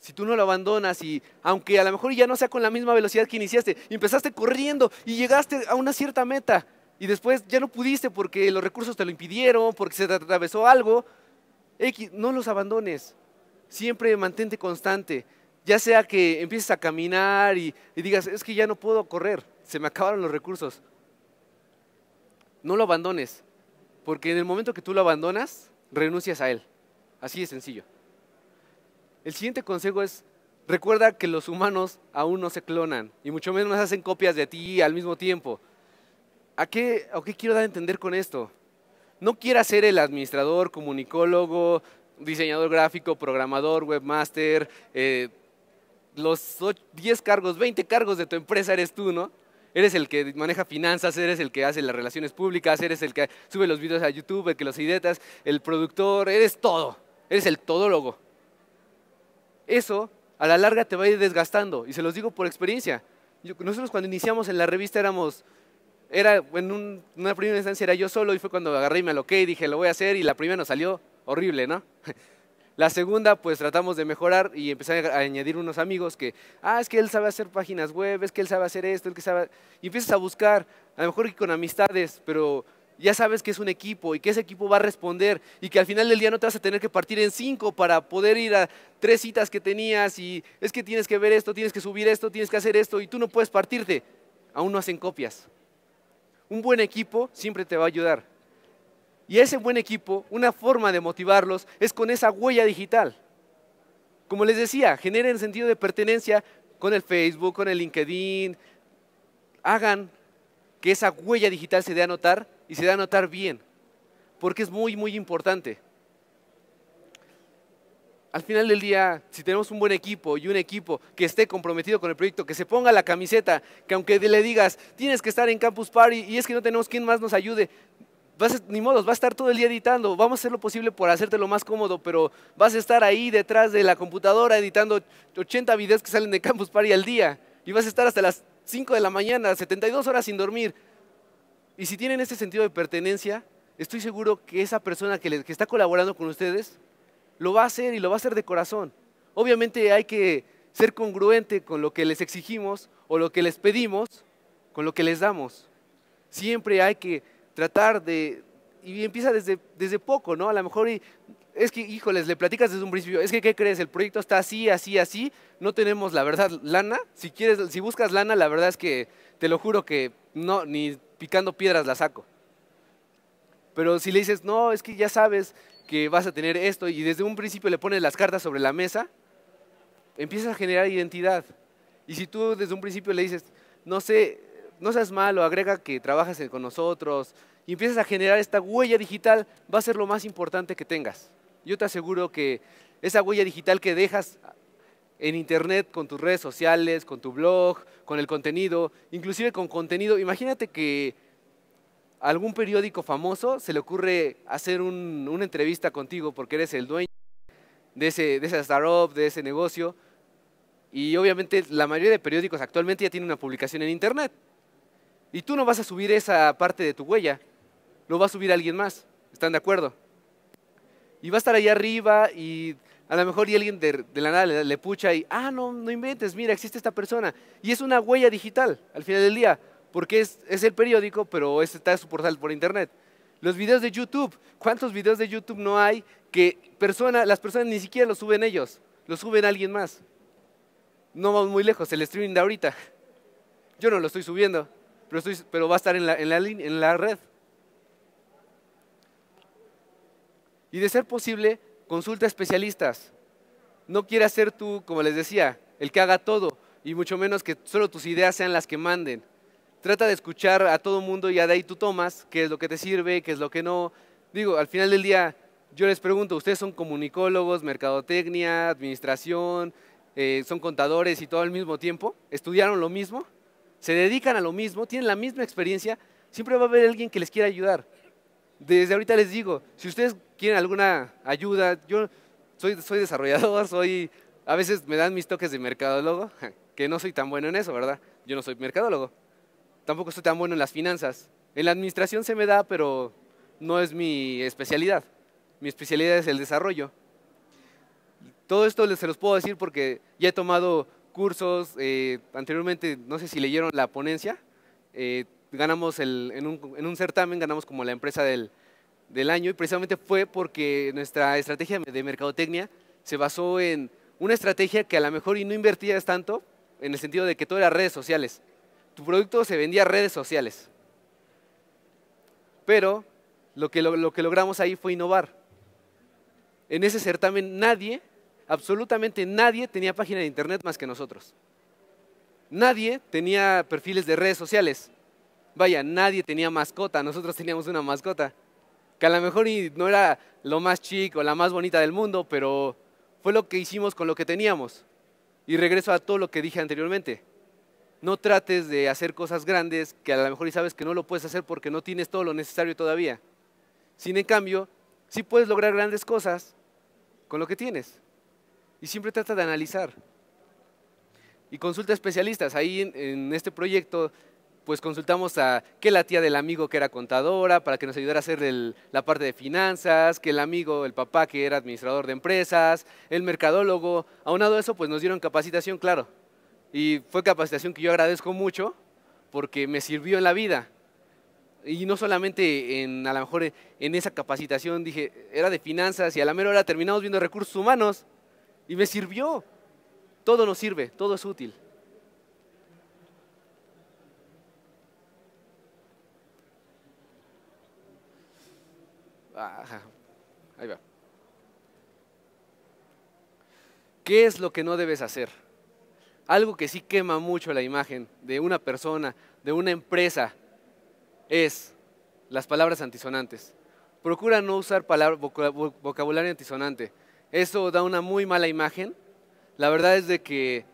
si tú no lo abandonas y aunque a lo mejor ya no sea con la misma velocidad que iniciaste, empezaste corriendo y llegaste a una cierta meta y después ya no pudiste porque los recursos te lo impidieron, porque se te atravesó algo, X, no los abandones. Siempre mantente constante. Ya sea que empieces a caminar y, y digas, es que ya no puedo correr, se me acabaron los recursos. No lo abandones, porque en el momento que tú lo abandonas, renuncias a él. Así de sencillo. El siguiente consejo es, recuerda que los humanos aún no se clonan y mucho menos hacen copias de ti al mismo tiempo. ¿A qué, quiero dar a entender con esto? No quieras ser el administrador, comunicólogo, diseñador gráfico, programador, webmaster, eh, los 10 cargos, 20 cargos de tu empresa eres tú, ¿no? Eres el que maneja finanzas, eres el que hace las relaciones públicas, eres el que sube los videos a YouTube, el que los editas, el productor, eres todo, eres el todólogo eso a la larga te va a ir desgastando. Y se los digo por experiencia. Nosotros cuando iniciamos en la revista éramos, era en una primera instancia era yo solo y fue cuando agarré y me aloqué y dije lo voy a hacer y la primera nos salió horrible, ¿no? La segunda, pues tratamos de mejorar y empezar a añadir unos amigos que, ah, es que él sabe hacer páginas web, es que él sabe hacer esto, es que sabe... Y empiezas a buscar, a lo mejor con amistades, pero ya sabes que es un equipo y que ese equipo va a responder y que al final del día no te vas a tener que partir en cinco para poder ir a tres citas que tenías y es que tienes que ver esto, tienes que subir esto, tienes que hacer esto y tú no puedes partirte. Aún no hacen copias. Un buen equipo siempre te va a ayudar. Y ese buen equipo, una forma de motivarlos es con esa huella digital. Como les decía, generen sentido de pertenencia con el Facebook, con el LinkedIn. Hagan que esa huella digital se dé a notar y se da a notar bien, porque es muy, muy importante. Al final del día, si tenemos un buen equipo y un equipo que esté comprometido con el proyecto, que se ponga la camiseta, que aunque le digas, tienes que estar en Campus Party y es que no tenemos quien más nos ayude, vas ni modo, vas a estar todo el día editando, vamos a hacer lo posible por hacerte lo más cómodo, pero vas a estar ahí detrás de la computadora editando 80 videos que salen de Campus Party al día y vas a estar hasta las 5 de la mañana, 72 horas sin dormir. Y si tienen ese sentido de pertenencia, estoy seguro que esa persona que, está colaborando con ustedes lo va a hacer y lo va a hacer de corazón. Obviamente hay que ser congruente con lo que les exigimos o lo que les pedimos, con lo que les damos. Siempre hay que tratar de, y empieza desde, desde poco, ¿no? A lo mejor y, es que, híjoles, le platicas desde un principio, es que, ¿qué crees? El proyecto está así, así, así, no tenemos, la verdad, lana. Si quieres, si buscas lana, la verdad es que, te lo juro que no, ni picando piedras la saco. Pero si le dices, no, es que ya sabes que vas a tener esto y desde un principio le pones las cartas sobre la mesa, empiezas a generar identidad. Y si tú desde un principio le dices, no sé, no seas malo, agrega que trabajas con nosotros y empiezas a generar esta huella digital, va a ser lo más importante que tengas. Yo te aseguro que esa huella digital que dejas en internet, con tus redes sociales, con tu blog, con el contenido, inclusive con contenido. Imagínate que algún periódico famoso se le ocurre hacer una entrevista contigo porque eres el dueño de, ese, de esa startup, de ese negocio. Y obviamente la mayoría de periódicos actualmente ya tienen una publicación en internet. Y tú no vas a subir esa parte de tu huella, lo va a subir alguien más. ¿Están de acuerdo? Y va a estar ahí arriba y a lo mejor y alguien de, la nada le, pucha y, ah, no, no inventes, mira, existe esta persona. Y es una huella digital al final del día, porque es, es el periódico, pero está su portal por internet. Los videos de YouTube, ¿cuántos videos de YouTube no hay que persona, las personas ni siquiera los suben ellos, los suben alguien más? No vamos muy lejos, el streaming de ahorita. Yo no lo estoy subiendo, pero, va a estar en la, en la red. Y de ser posible, Consulta especialistas. No quieras ser tú, como les decía, el que haga todo y mucho menos que solo tus ideas sean las que manden. Trata de escuchar a todo mundo y de ahí tú tomas qué es lo que te sirve, qué es lo que no. Digo, al final del día, yo les pregunto, ustedes son comunicólogos, mercadotecnia, administración, eh, son contadores y todo al mismo tiempo, estudiaron lo mismo, se dedican a lo mismo, tienen la misma experiencia, siempre va a haber alguien que les quiera ayudar. Desde ahorita les digo, si ustedes quieren alguna ayuda, yo soy, soy desarrollador, soy, a veces me dan mis toques de mercadólogo, que no soy tan bueno en eso, ¿verdad? Yo no soy mercadólogo, tampoco soy tan bueno en las finanzas. En la administración se me da, pero no es mi especialidad. Mi especialidad es el desarrollo. Todo esto se los puedo decir porque ya he tomado cursos, eh, anteriormente, no sé si leyeron la ponencia, eh, ganamos en, un, certamen, ganamos como la empresa del, año y precisamente fue porque nuestra estrategia de mercadotecnia se basó en una estrategia que a lo mejor y no invertías tanto, en el sentido de que todo era redes sociales. Tu producto se vendía a redes sociales. Pero lo que, lo que logramos ahí fue innovar. En ese certamen nadie, absolutamente nadie tenía página de internet más que nosotros. Nadie tenía perfiles de redes sociales. Vaya, nadie tenía mascota, nosotros teníamos una mascota, que a lo mejor no era lo más chico, la más bonita del mundo, pero fue lo que hicimos con lo que teníamos. Y regreso a todo lo que dije anteriormente. No trates de hacer cosas grandes que a lo mejor sabes que no lo puedes hacer porque no tienes todo lo necesario todavía. Sin en cambio, sí puedes lograr grandes cosas con lo que tienes. Y siempre trata de analizar. Y consulta especialistas. Ahí en este proyecto pues consultamos a que la tía del amigo que era contadora para que nos ayudara a hacer la parte de finanzas, que el amigo, el papá que era administrador de empresas, el mercadólogo. Aunado a eso, pues nos dieron capacitación, claro. Y fue capacitación que yo agradezco mucho porque me sirvió en la vida. Y no solamente en, a lo mejor en esa capacitación, dije, era de finanzas y a la mera hora terminamos viendo recursos humanos. Y me sirvió. Todo nos sirve, todo es útil. Ahí va. ¿Qué es lo que no debes hacer? Algo que sí quema mucho la imagen de una persona, de una empresa, es las palabras antisonantes. Procura no usar vocabulario antisonante. Eso da una muy mala imagen. La verdad es de que,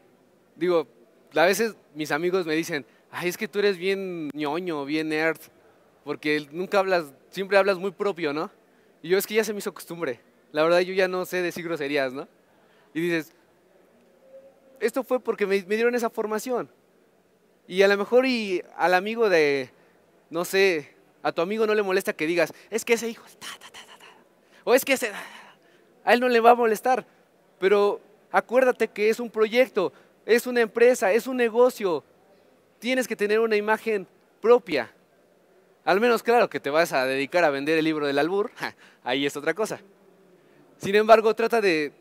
digo, a veces mis amigos me dicen, ay, es que tú eres bien ñoño, bien nerd, porque nunca hablas siempre hablas muy propio, ¿no? Y yo es que ya se me hizo costumbre. La verdad yo ya no sé decir groserías, ¿no? Y dices, esto fue porque me, dieron esa formación. Y a lo mejor y al amigo de, no sé, a tu amigo no le molesta que digas, es que ese hijo, o es que a él no le va a molestar. Pero acuérdate que es un proyecto, es una empresa, es un negocio. Tienes que tener una imagen propia. Al menos claro que te vas a dedicar a vender el libro del albur, ahí es otra cosa. Sin embargo, trata de,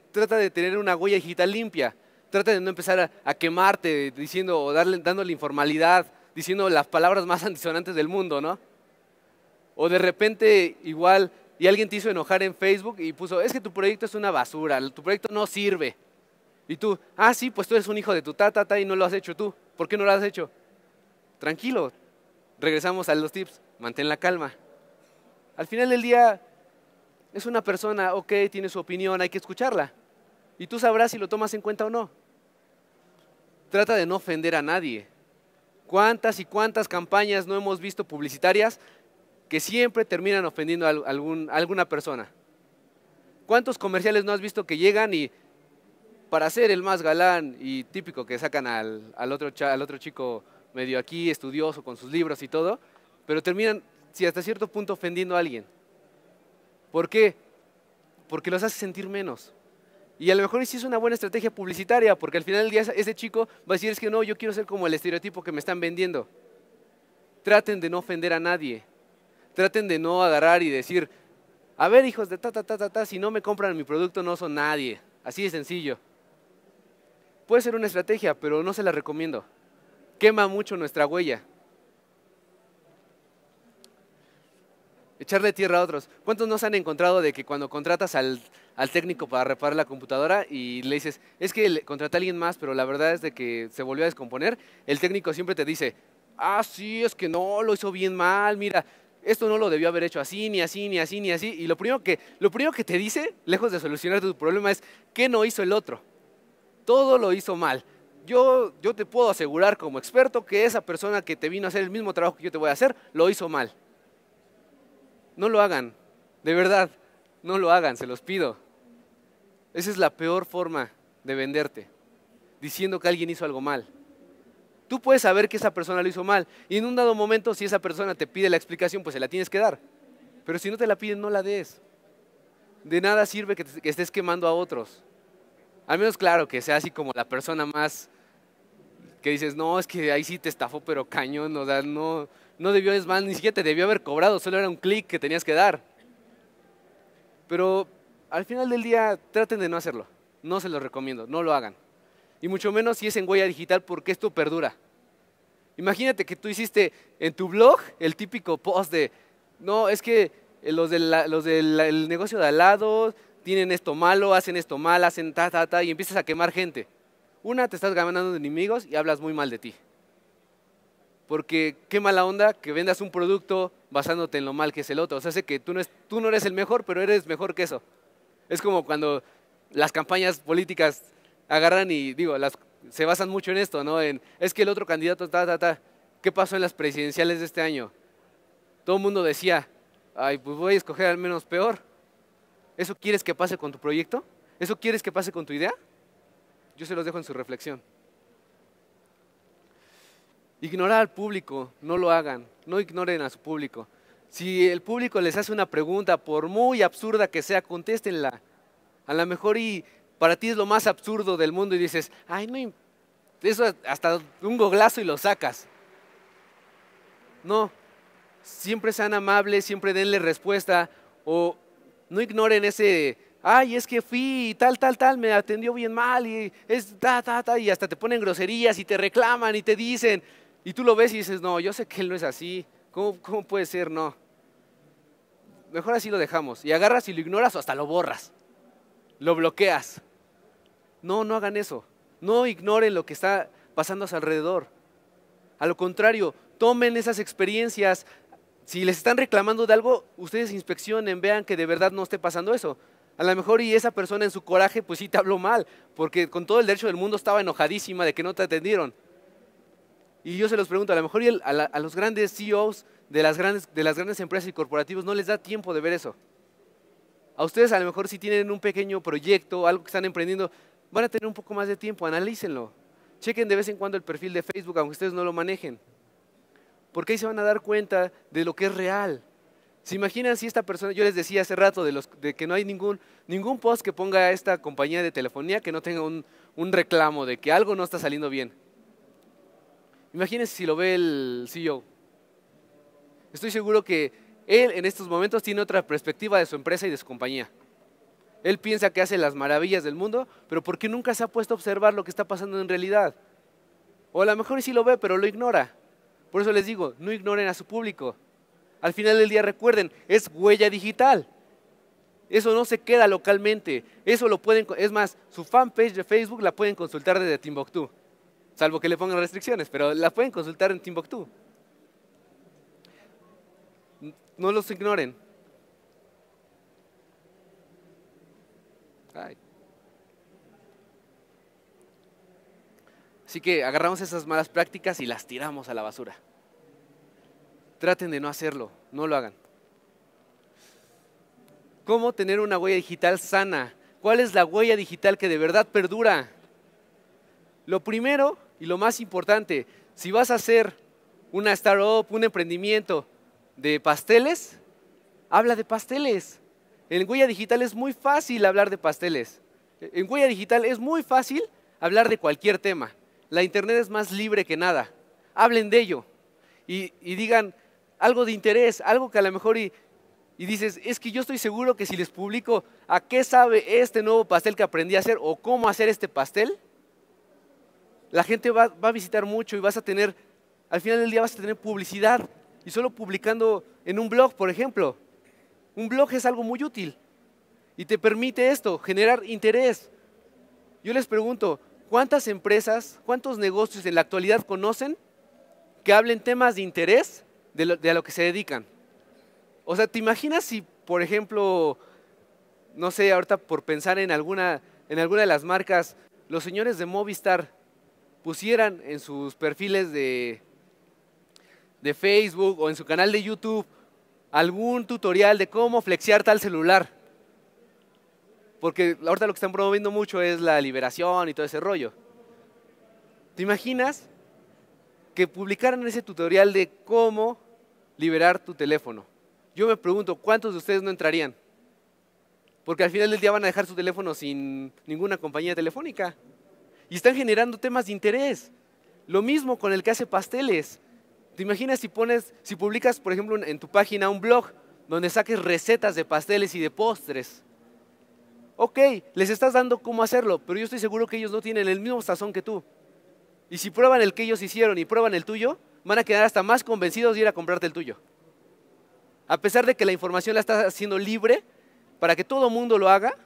tener una huella digital limpia, trata de no empezar a, quemarte diciendo o darle, dándole informalidad, diciendo las palabras más antisonantes del mundo, ¿no? O de repente igual, y alguien te hizo enojar en Facebook y puso, es que tu proyecto es una basura, tu proyecto no sirve. Y tú, ah, sí, pues tú eres un hijo de tu tata, y no lo has hecho tú. ¿Por qué no lo has hecho? Tranquilo, regresamos a los tips, mantén la calma. Al final del día, es una persona, ok, tiene su opinión, hay que escucharla. Y tú sabrás si lo tomas en cuenta o no. Trata de no ofender a nadie. ¿Cuántas y cuántas campañas no hemos visto publicitarias que siempre terminan ofendiendo a, alguna persona? ¿Cuántos comerciales no has visto que llegan y para ser el más galán y típico que sacan al otro chico medio aquí, estudioso, con sus libros y todo, pero terminan, si hasta cierto punto, ofendiendo a alguien. ¿Por qué? Porque los hace sentir menos. Y a lo mejor sí es una buena estrategia publicitaria, porque al final del día ese chico va a decir, es que no, yo quiero ser como el estereotipo que me están vendiendo. Traten de no ofender a nadie. Traten de no agarrar y decir, a ver hijos de ta, ta, ta, ta, ta, si no me compran mi producto no son nadie. Así de sencillo. Puede ser una estrategia, pero no se la recomiendo quema mucho nuestra huella. Echarle tierra a otros. ¿Cuántos nos han encontrado de que cuando contratas al, técnico para reparar la computadora y le dices, es que contraté a alguien más, pero la verdad es de que se volvió a descomponer, el técnico siempre te dice, ah, sí, es que no, lo hizo bien mal, mira, esto no lo debió haber hecho así, ni así, ni así, ni así. Y lo primero que, lo primero que te dice, lejos de solucionar tu problema, es qué no hizo el otro. Todo lo hizo mal yo, te puedo asegurar como experto que esa persona que te vino a hacer el mismo trabajo que yo te voy a hacer, lo hizo mal. No lo hagan, de verdad, no lo hagan, se los pido. Esa es la peor forma de venderte, diciendo que alguien hizo algo mal. Tú puedes saber que esa persona lo hizo mal y en un dado momento si esa persona te pide la explicación, pues se la tienes que dar. Pero si no te la piden, no la des. De nada sirve que, que estés quemando a otros. Al menos claro que sea así como la persona más que dices, no, es que ahí sí te estafó, pero cañón, o sea, no, no debió, es más, ni siquiera te debió haber cobrado, solo era un clic que tenías que dar. Pero al final del día, traten de no hacerlo. No se los recomiendo, no lo hagan. Y mucho menos si es en huella digital, porque esto perdura. Imagínate que tú hiciste en tu blog el típico post de, no, es que los los del negocio de al lado tienen esto malo, hacen esto mal, hacen ta, ta, ta, y empiezas a quemar gente. Una, te estás ganando enemigos y hablas muy mal de ti. Porque qué mala onda que vendas un producto basándote en lo mal que es el otro. O sea, hace que tú no, eres el mejor, pero eres mejor que eso. Es como cuando las campañas políticas agarran y, digo, se basan mucho en esto, ¿no? En, es que el otro candidato, ta, ta, ta. ¿Qué pasó en las presidenciales de este año? Todo el mundo decía, ay, pues voy a escoger al menos peor. ¿Eso quieres que pase con tu proyecto? ¿Eso quieres que pase con tu idea? Yo se los dejo en su reflexión. Ignorar al público, no lo hagan, no ignoren a su público. Si el público les hace una pregunta, por muy absurda que sea, contéstenla. A lo mejor y para ti es lo más absurdo del mundo y dices, ay, no, eso hasta un goglazo y lo sacas. No, siempre sean amables, siempre denle respuesta o no ignoren ese ay, es que fui y tal, tal, tal, me atendió bien mal y es ta, ta, ta, y hasta te ponen groserías y te reclaman y te dicen, y tú lo ves y dices, no, yo sé que él no es así, ¿cómo, cómo puede ser? No. Mejor así lo dejamos. Y agarras y lo ignoras o hasta lo borras. Lo bloqueas. No, no hagan eso. No ignoren lo que está pasando a su alrededor. A lo contrario, tomen esas experiencias. Si les están reclamando de algo, ustedes inspeccionen, vean que de verdad no esté pasando eso. A lo mejor y esa persona en su coraje pues sí te habló mal, porque con todo el derecho del mundo estaba enojadísima de que no te atendieron. Y yo se los pregunto, a lo mejor y a, los grandes CEOs de las grandes, de las grandes empresas y corporativos no les da tiempo de ver eso. A ustedes a lo mejor si tienen un pequeño proyecto, algo que están emprendiendo, van a tener un poco más de tiempo, analícenlo. Chequen de vez en cuando el perfil de Facebook, aunque ustedes no lo manejen. Porque ahí se van a dar cuenta de lo que es real, ¿Se imaginan si esta persona, yo les decía hace rato de, los, que no hay ningún, post que ponga a esta compañía de telefonía que no tenga un, un reclamo de que algo no está saliendo bien? Imagínense si lo ve el CEO. Estoy seguro que él en estos momentos tiene otra perspectiva de su empresa y de su compañía. Él piensa que hace las maravillas del mundo, pero ¿por qué nunca se ha puesto a observar lo que está pasando en realidad? O a lo mejor sí lo ve, pero lo ignora. Por eso les digo, no ignoren a su público. Al final del día, recuerden, es huella digital. Eso no se queda localmente. Eso lo pueden, es más, su fanpage de Facebook la pueden consultar desde Timbuktu. Salvo que le pongan restricciones, pero la pueden consultar en Timbuktu. No los ignoren. Así que agarramos esas malas prácticas y las tiramos a la basura. Traten de no hacerlo, no lo hagan. ¿Cómo tener una huella digital sana? ¿Cuál es la huella digital que de verdad perdura? Lo primero y lo más importante, si vas a hacer una startup, un emprendimiento de pasteles, habla de pasteles. En huella digital es muy fácil hablar de pasteles. En huella digital es muy fácil hablar de cualquier tema. La internet es más libre que nada. Hablen de ello y, digan, algo de interés, algo que a lo mejor y, dices, es que yo estoy seguro que si les publico a qué sabe este nuevo pastel que aprendí a hacer o cómo hacer este pastel, la gente va, va a visitar mucho y vas a tener, al final del día vas a tener publicidad. Y solo publicando en un blog, por ejemplo. Un blog es algo muy útil y te permite esto, generar interés. Yo les pregunto, ¿cuántas empresas, cuántos negocios en la actualidad conocen que hablen temas de interés de lo, a lo que se dedican. O sea, ¿te imaginas si, por ejemplo, no sé, ahorita por pensar en alguna, en alguna de las marcas, los señores de Movistar pusieran en sus perfiles de, de Facebook o en su canal de YouTube algún tutorial de cómo flexiar tal celular. Porque ahorita lo que están promoviendo mucho es la liberación y todo ese rollo. ¿Te imaginas que publicaran ese tutorial de cómo liberar tu teléfono. Yo me pregunto, ¿cuántos de ustedes no entrarían? Porque al final del día van a dejar su teléfono sin ninguna compañía telefónica. Y están generando temas de interés. Lo mismo con el que hace pasteles. ¿Te imaginas si pones, si publicas, por ejemplo, en tu página un blog donde saques recetas de pasteles y de postres? Ok, les estás dando cómo hacerlo, pero yo estoy seguro que ellos no tienen el mismo sazón que tú. Y si prueban el que ellos hicieron y prueban el tuyo, van a quedar hasta más convencidos de ir a comprarte el tuyo. A pesar de que la información la estás haciendo libre para que todo mundo lo haga,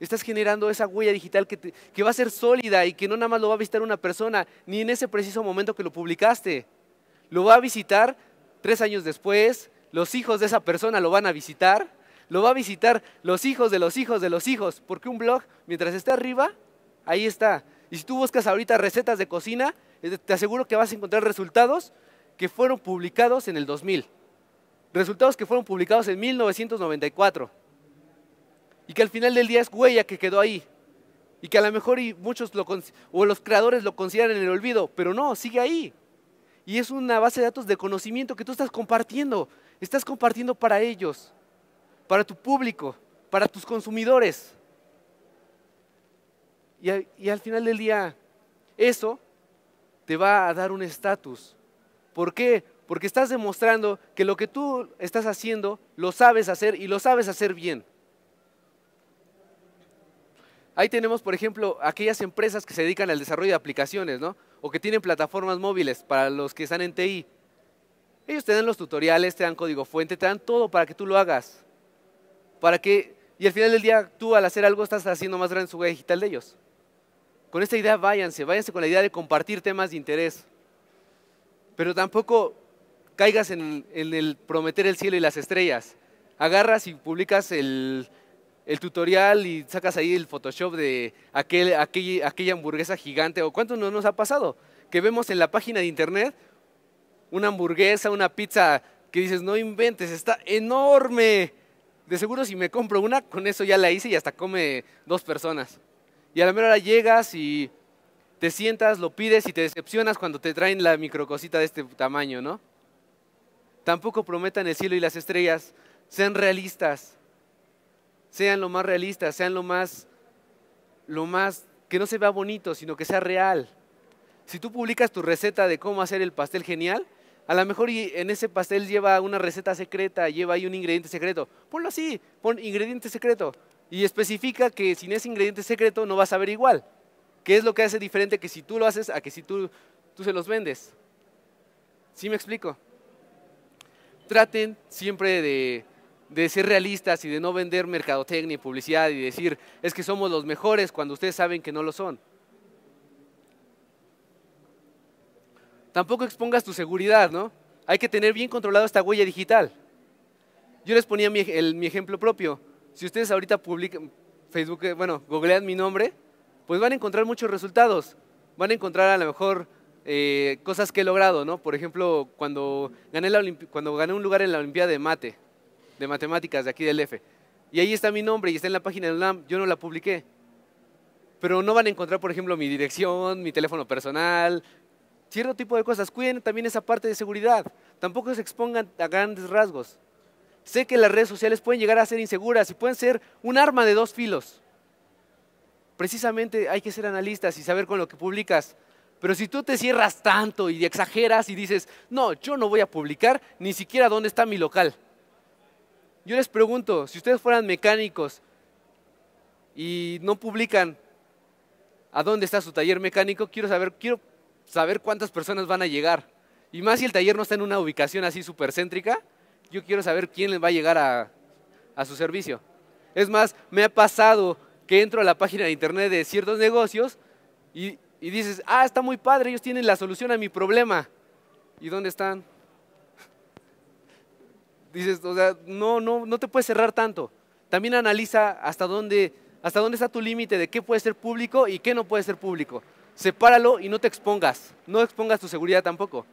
estás generando esa huella digital que, va a ser sólida y que no nada más lo va a visitar una persona, ni en ese preciso momento que lo publicaste. Lo va a visitar tres años después, los hijos de esa persona lo van a visitar, lo va a visitar los hijos de los hijos de los hijos, porque un blog, mientras está arriba, ahí está. Y si tú buscas ahorita recetas de cocina, te aseguro que vas a encontrar resultados que fueron publicados en el 2000. Resultados que fueron publicados en 1994. Y que al final del día es huella que quedó ahí. Y que a lo mejor y muchos o los creadores lo consideran en el olvido, pero no, sigue ahí. Y es una base de datos de conocimiento que tú estás compartiendo. Estás compartiendo para ellos, para tu público, para tus consumidores. Y, al final del día, eso te va a dar un estatus. ¿Por qué? Porque estás demostrando que lo que tú estás haciendo lo sabes hacer y lo sabes hacer bien. Ahí tenemos, por ejemplo, aquellas empresas que se dedican al desarrollo de aplicaciones, ¿no? O que tienen plataformas móviles para los que están en TI. Ellos te dan los tutoriales, te dan código fuente, te dan todo para que tú lo hagas. Para que, y al final del día, tú al hacer algo estás haciendo más grande su web digital de ellos con esta idea váyanse, váyanse con la idea de compartir temas de interés. Pero tampoco caigas en, el prometer el cielo y las estrellas. Agarras y publicas el, tutorial y sacas ahí el Photoshop de aquella hamburguesa gigante. ¿O cuánto no nos ha pasado? Que vemos en la página de internet una hamburguesa, una pizza que dices, no inventes, está enorme. De seguro si me compro una, con eso ya la hice y hasta come dos personas y a la mejor hora llegas y te sientas, lo pides y te decepcionas cuando te traen la microcosita de este tamaño, ¿no? Tampoco prometan el cielo y las estrellas, sean realistas, sean lo más realistas, sean lo más, lo más, que no se vea bonito, sino que sea real. Si tú publicas tu receta de cómo hacer el pastel genial, a lo mejor en ese pastel lleva una receta secreta, lleva ahí un ingrediente secreto. Ponlo así, pon ingrediente secreto. Y especifica que sin ese ingrediente secreto no vas a ver igual. ¿Qué es lo que hace diferente que si tú lo haces a que si tú, tú se los vendes? ¿Sí me explico? Traten siempre de, ser realistas y de no vender mercadotecnia y publicidad y decir, es que somos los mejores cuando ustedes saben que no lo son. Tampoco expongas tu seguridad, ¿no? Hay que tener bien controlado esta huella digital. Yo les ponía mi ejemplo propio. Si ustedes ahorita publican Facebook, eh, bueno, googlean mi nombre, pues van a encontrar muchos resultados. Van a encontrar a lo mejor eh, cosas que he logrado, ¿no? Por ejemplo, cuando gané, cuando gané un lugar en la Olimpiada de Mate, de Matemáticas, de aquí del F. Y ahí está mi nombre y está en la página de UNAM, yo no la publiqué. Pero no van a encontrar, por ejemplo, mi dirección, mi teléfono personal, cierto tipo de cosas. Cuiden también esa parte de seguridad. Tampoco se expongan a grandes rasgos. Sé que las redes sociales pueden llegar a ser inseguras y pueden ser un arma de dos filos. Precisamente hay que ser analistas y saber con lo que publicas. Pero si tú te cierras tanto y exageras y dices, no, yo no voy a publicar ni siquiera dónde está mi local. Yo les pregunto, si ustedes fueran mecánicos y no publican a dónde está su taller mecánico, quiero saber, quiero saber cuántas personas van a llegar. Y más si el taller no está en una ubicación así supercéntrica, céntrica, yo quiero saber quién les va a llegar a, su servicio. Es más, me ha pasado que entro a la página de internet de ciertos negocios y, y dices, ah, está muy padre, ellos tienen la solución a mi problema. ¿Y dónde están? Dices, o sea, no, no, no te puedes cerrar tanto. También analiza hasta dónde, hasta dónde está tu límite de qué puede ser público y qué no puede ser público. Sepáralo y no te expongas. No expongas tu seguridad tampoco.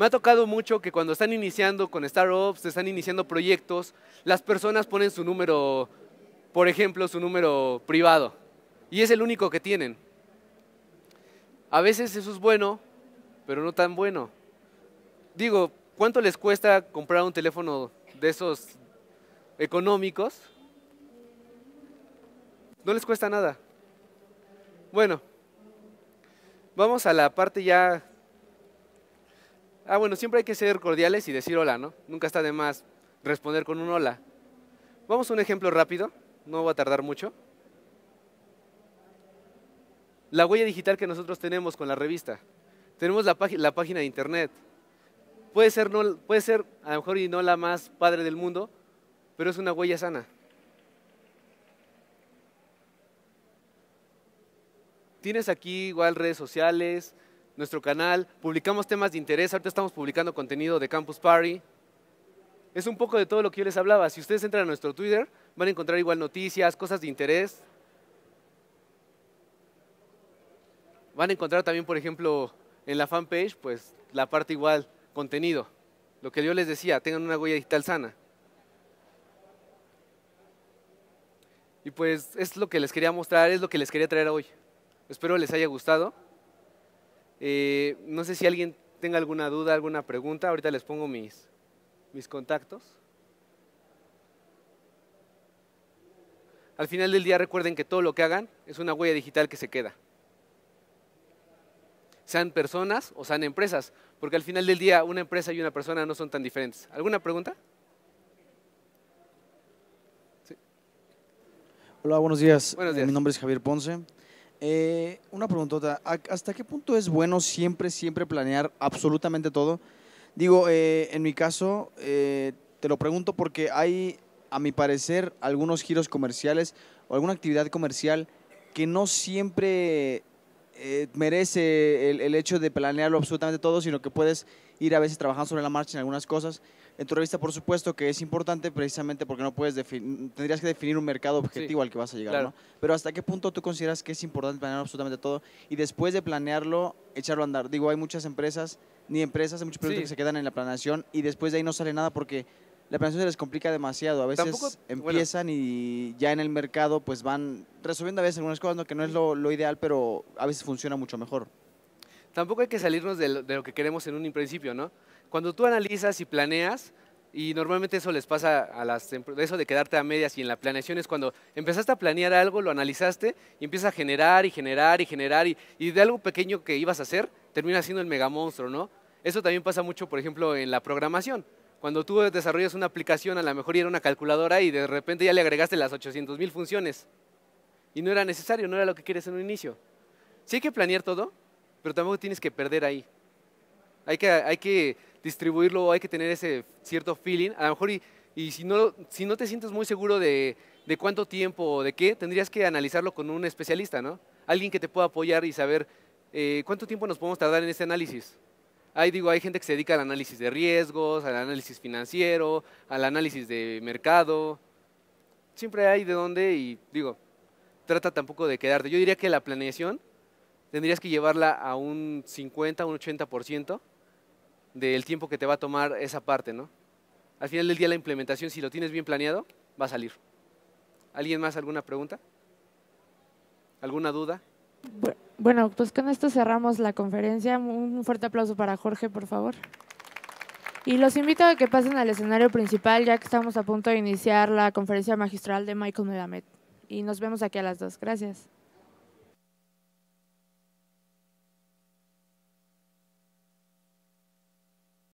Me ha tocado mucho que cuando están iniciando con startups, están iniciando proyectos, las personas ponen su número, por ejemplo, su número privado. Y es el único que tienen. A veces eso es bueno, pero no tan bueno. Digo, ¿cuánto les cuesta comprar un teléfono de esos económicos? No les cuesta nada. Bueno, vamos a la parte ya Ah, bueno, siempre hay que ser cordiales y decir hola, ¿no? Nunca está de más responder con un hola. Vamos a un ejemplo rápido, no va a tardar mucho. La huella digital que nosotros tenemos con la revista. Tenemos la, página de internet. Puede ser, no, puede ser, a lo mejor, y no la más padre del mundo, pero es una huella sana. Tienes aquí igual redes sociales, nuestro canal, publicamos temas de interés, ahorita estamos publicando contenido de Campus Party. Es un poco de todo lo que yo les hablaba. Si ustedes entran a nuestro Twitter, van a encontrar igual noticias, cosas de interés. Van a encontrar también, por ejemplo, en la fanpage, pues la parte igual, contenido. Lo que yo les decía, tengan una huella digital sana. Y pues es lo que les quería mostrar, es lo que les quería traer hoy. Espero les haya gustado. Eh, no sé si alguien tenga alguna duda, alguna pregunta. Ahorita les pongo mis, mis contactos. Al final del día recuerden que todo lo que hagan es una huella digital que se queda. Sean personas o sean empresas, porque al final del día una empresa y una persona no son tan diferentes. ¿Alguna pregunta? Hola, buenos días. buenos eh, días. Mi nombre es Javier Ponce. Eh, una pregunta, ¿hasta qué punto es bueno siempre, siempre planear absolutamente todo? Digo, eh, en mi caso, eh, te lo pregunto porque hay, a mi parecer, algunos giros comerciales o alguna actividad comercial que no siempre merece el, el hecho de planearlo absolutamente todo, sino que puedes ir a veces trabajando sobre la marcha en algunas cosas en tu revista, por supuesto, que es importante precisamente porque no puedes definir, tendrías que definir un mercado objetivo al que vas a llegar, ¿no? Pero ¿hasta qué punto tú consideras que es importante planear absolutamente todo y después de planearlo, echarlo a andar? Digo, hay muchas empresas, ni empresas, hay muchos proyectos que se quedan en la planeación y después de ahí no sale nada porque la planeación se les complica demasiado. A veces empiezan y ya en el mercado pues van resolviendo a veces algunas cosas, ¿no? que no es lo, ideal, pero a veces funciona mucho mejor tampoco hay que salirnos de de lo, que queremos en un principio, ¿no? Cuando tú analizas y planeas, y normalmente eso les pasa a las eso de quedarte a medias y en la planeación es cuando empezaste a planear algo, lo analizaste y empiezas a generar y generar y generar y, de algo pequeño que ibas a hacer termina siendo el mega monstruo, ¿no? Eso también pasa mucho, por ejemplo, en la programación. Cuando tú desarrollas una aplicación, a lo mejor era una calculadora y de repente ya le agregaste las 800 mil funciones. Y no era necesario, no era lo que quieres en un inicio. Sí hay que planear todo, pero tampoco tienes que perder ahí. Hay que, hay que distribuirlo, hay que tener ese cierto feeling. A lo mejor, y, si, no, si no te sientes muy seguro de, cuánto tiempo o de qué, tendrías que analizarlo con un especialista, ¿no? Alguien que te pueda apoyar y saber eh, cuánto tiempo nos podemos tardar en este análisis. Ahí digo, hay gente que se dedica al análisis de riesgos, al análisis financiero, al análisis de mercado. Siempre hay de dónde y digo, trata tampoco de quedarte. Yo diría que la planeación tendrías que llevarla a un 50, un 80% del tiempo que te va a tomar esa parte, ¿no? Al final del día la implementación, si lo tienes bien planeado, va a salir. ¿Alguien más alguna pregunta? ¿Alguna duda? Bueno, pues con esto cerramos la conferencia. Un fuerte aplauso para Jorge, por favor. Y los invito a que pasen al escenario principal, ya que estamos a punto de iniciar la conferencia magistral de Michael Medamed. Y nos vemos aquí a las dos. Gracias.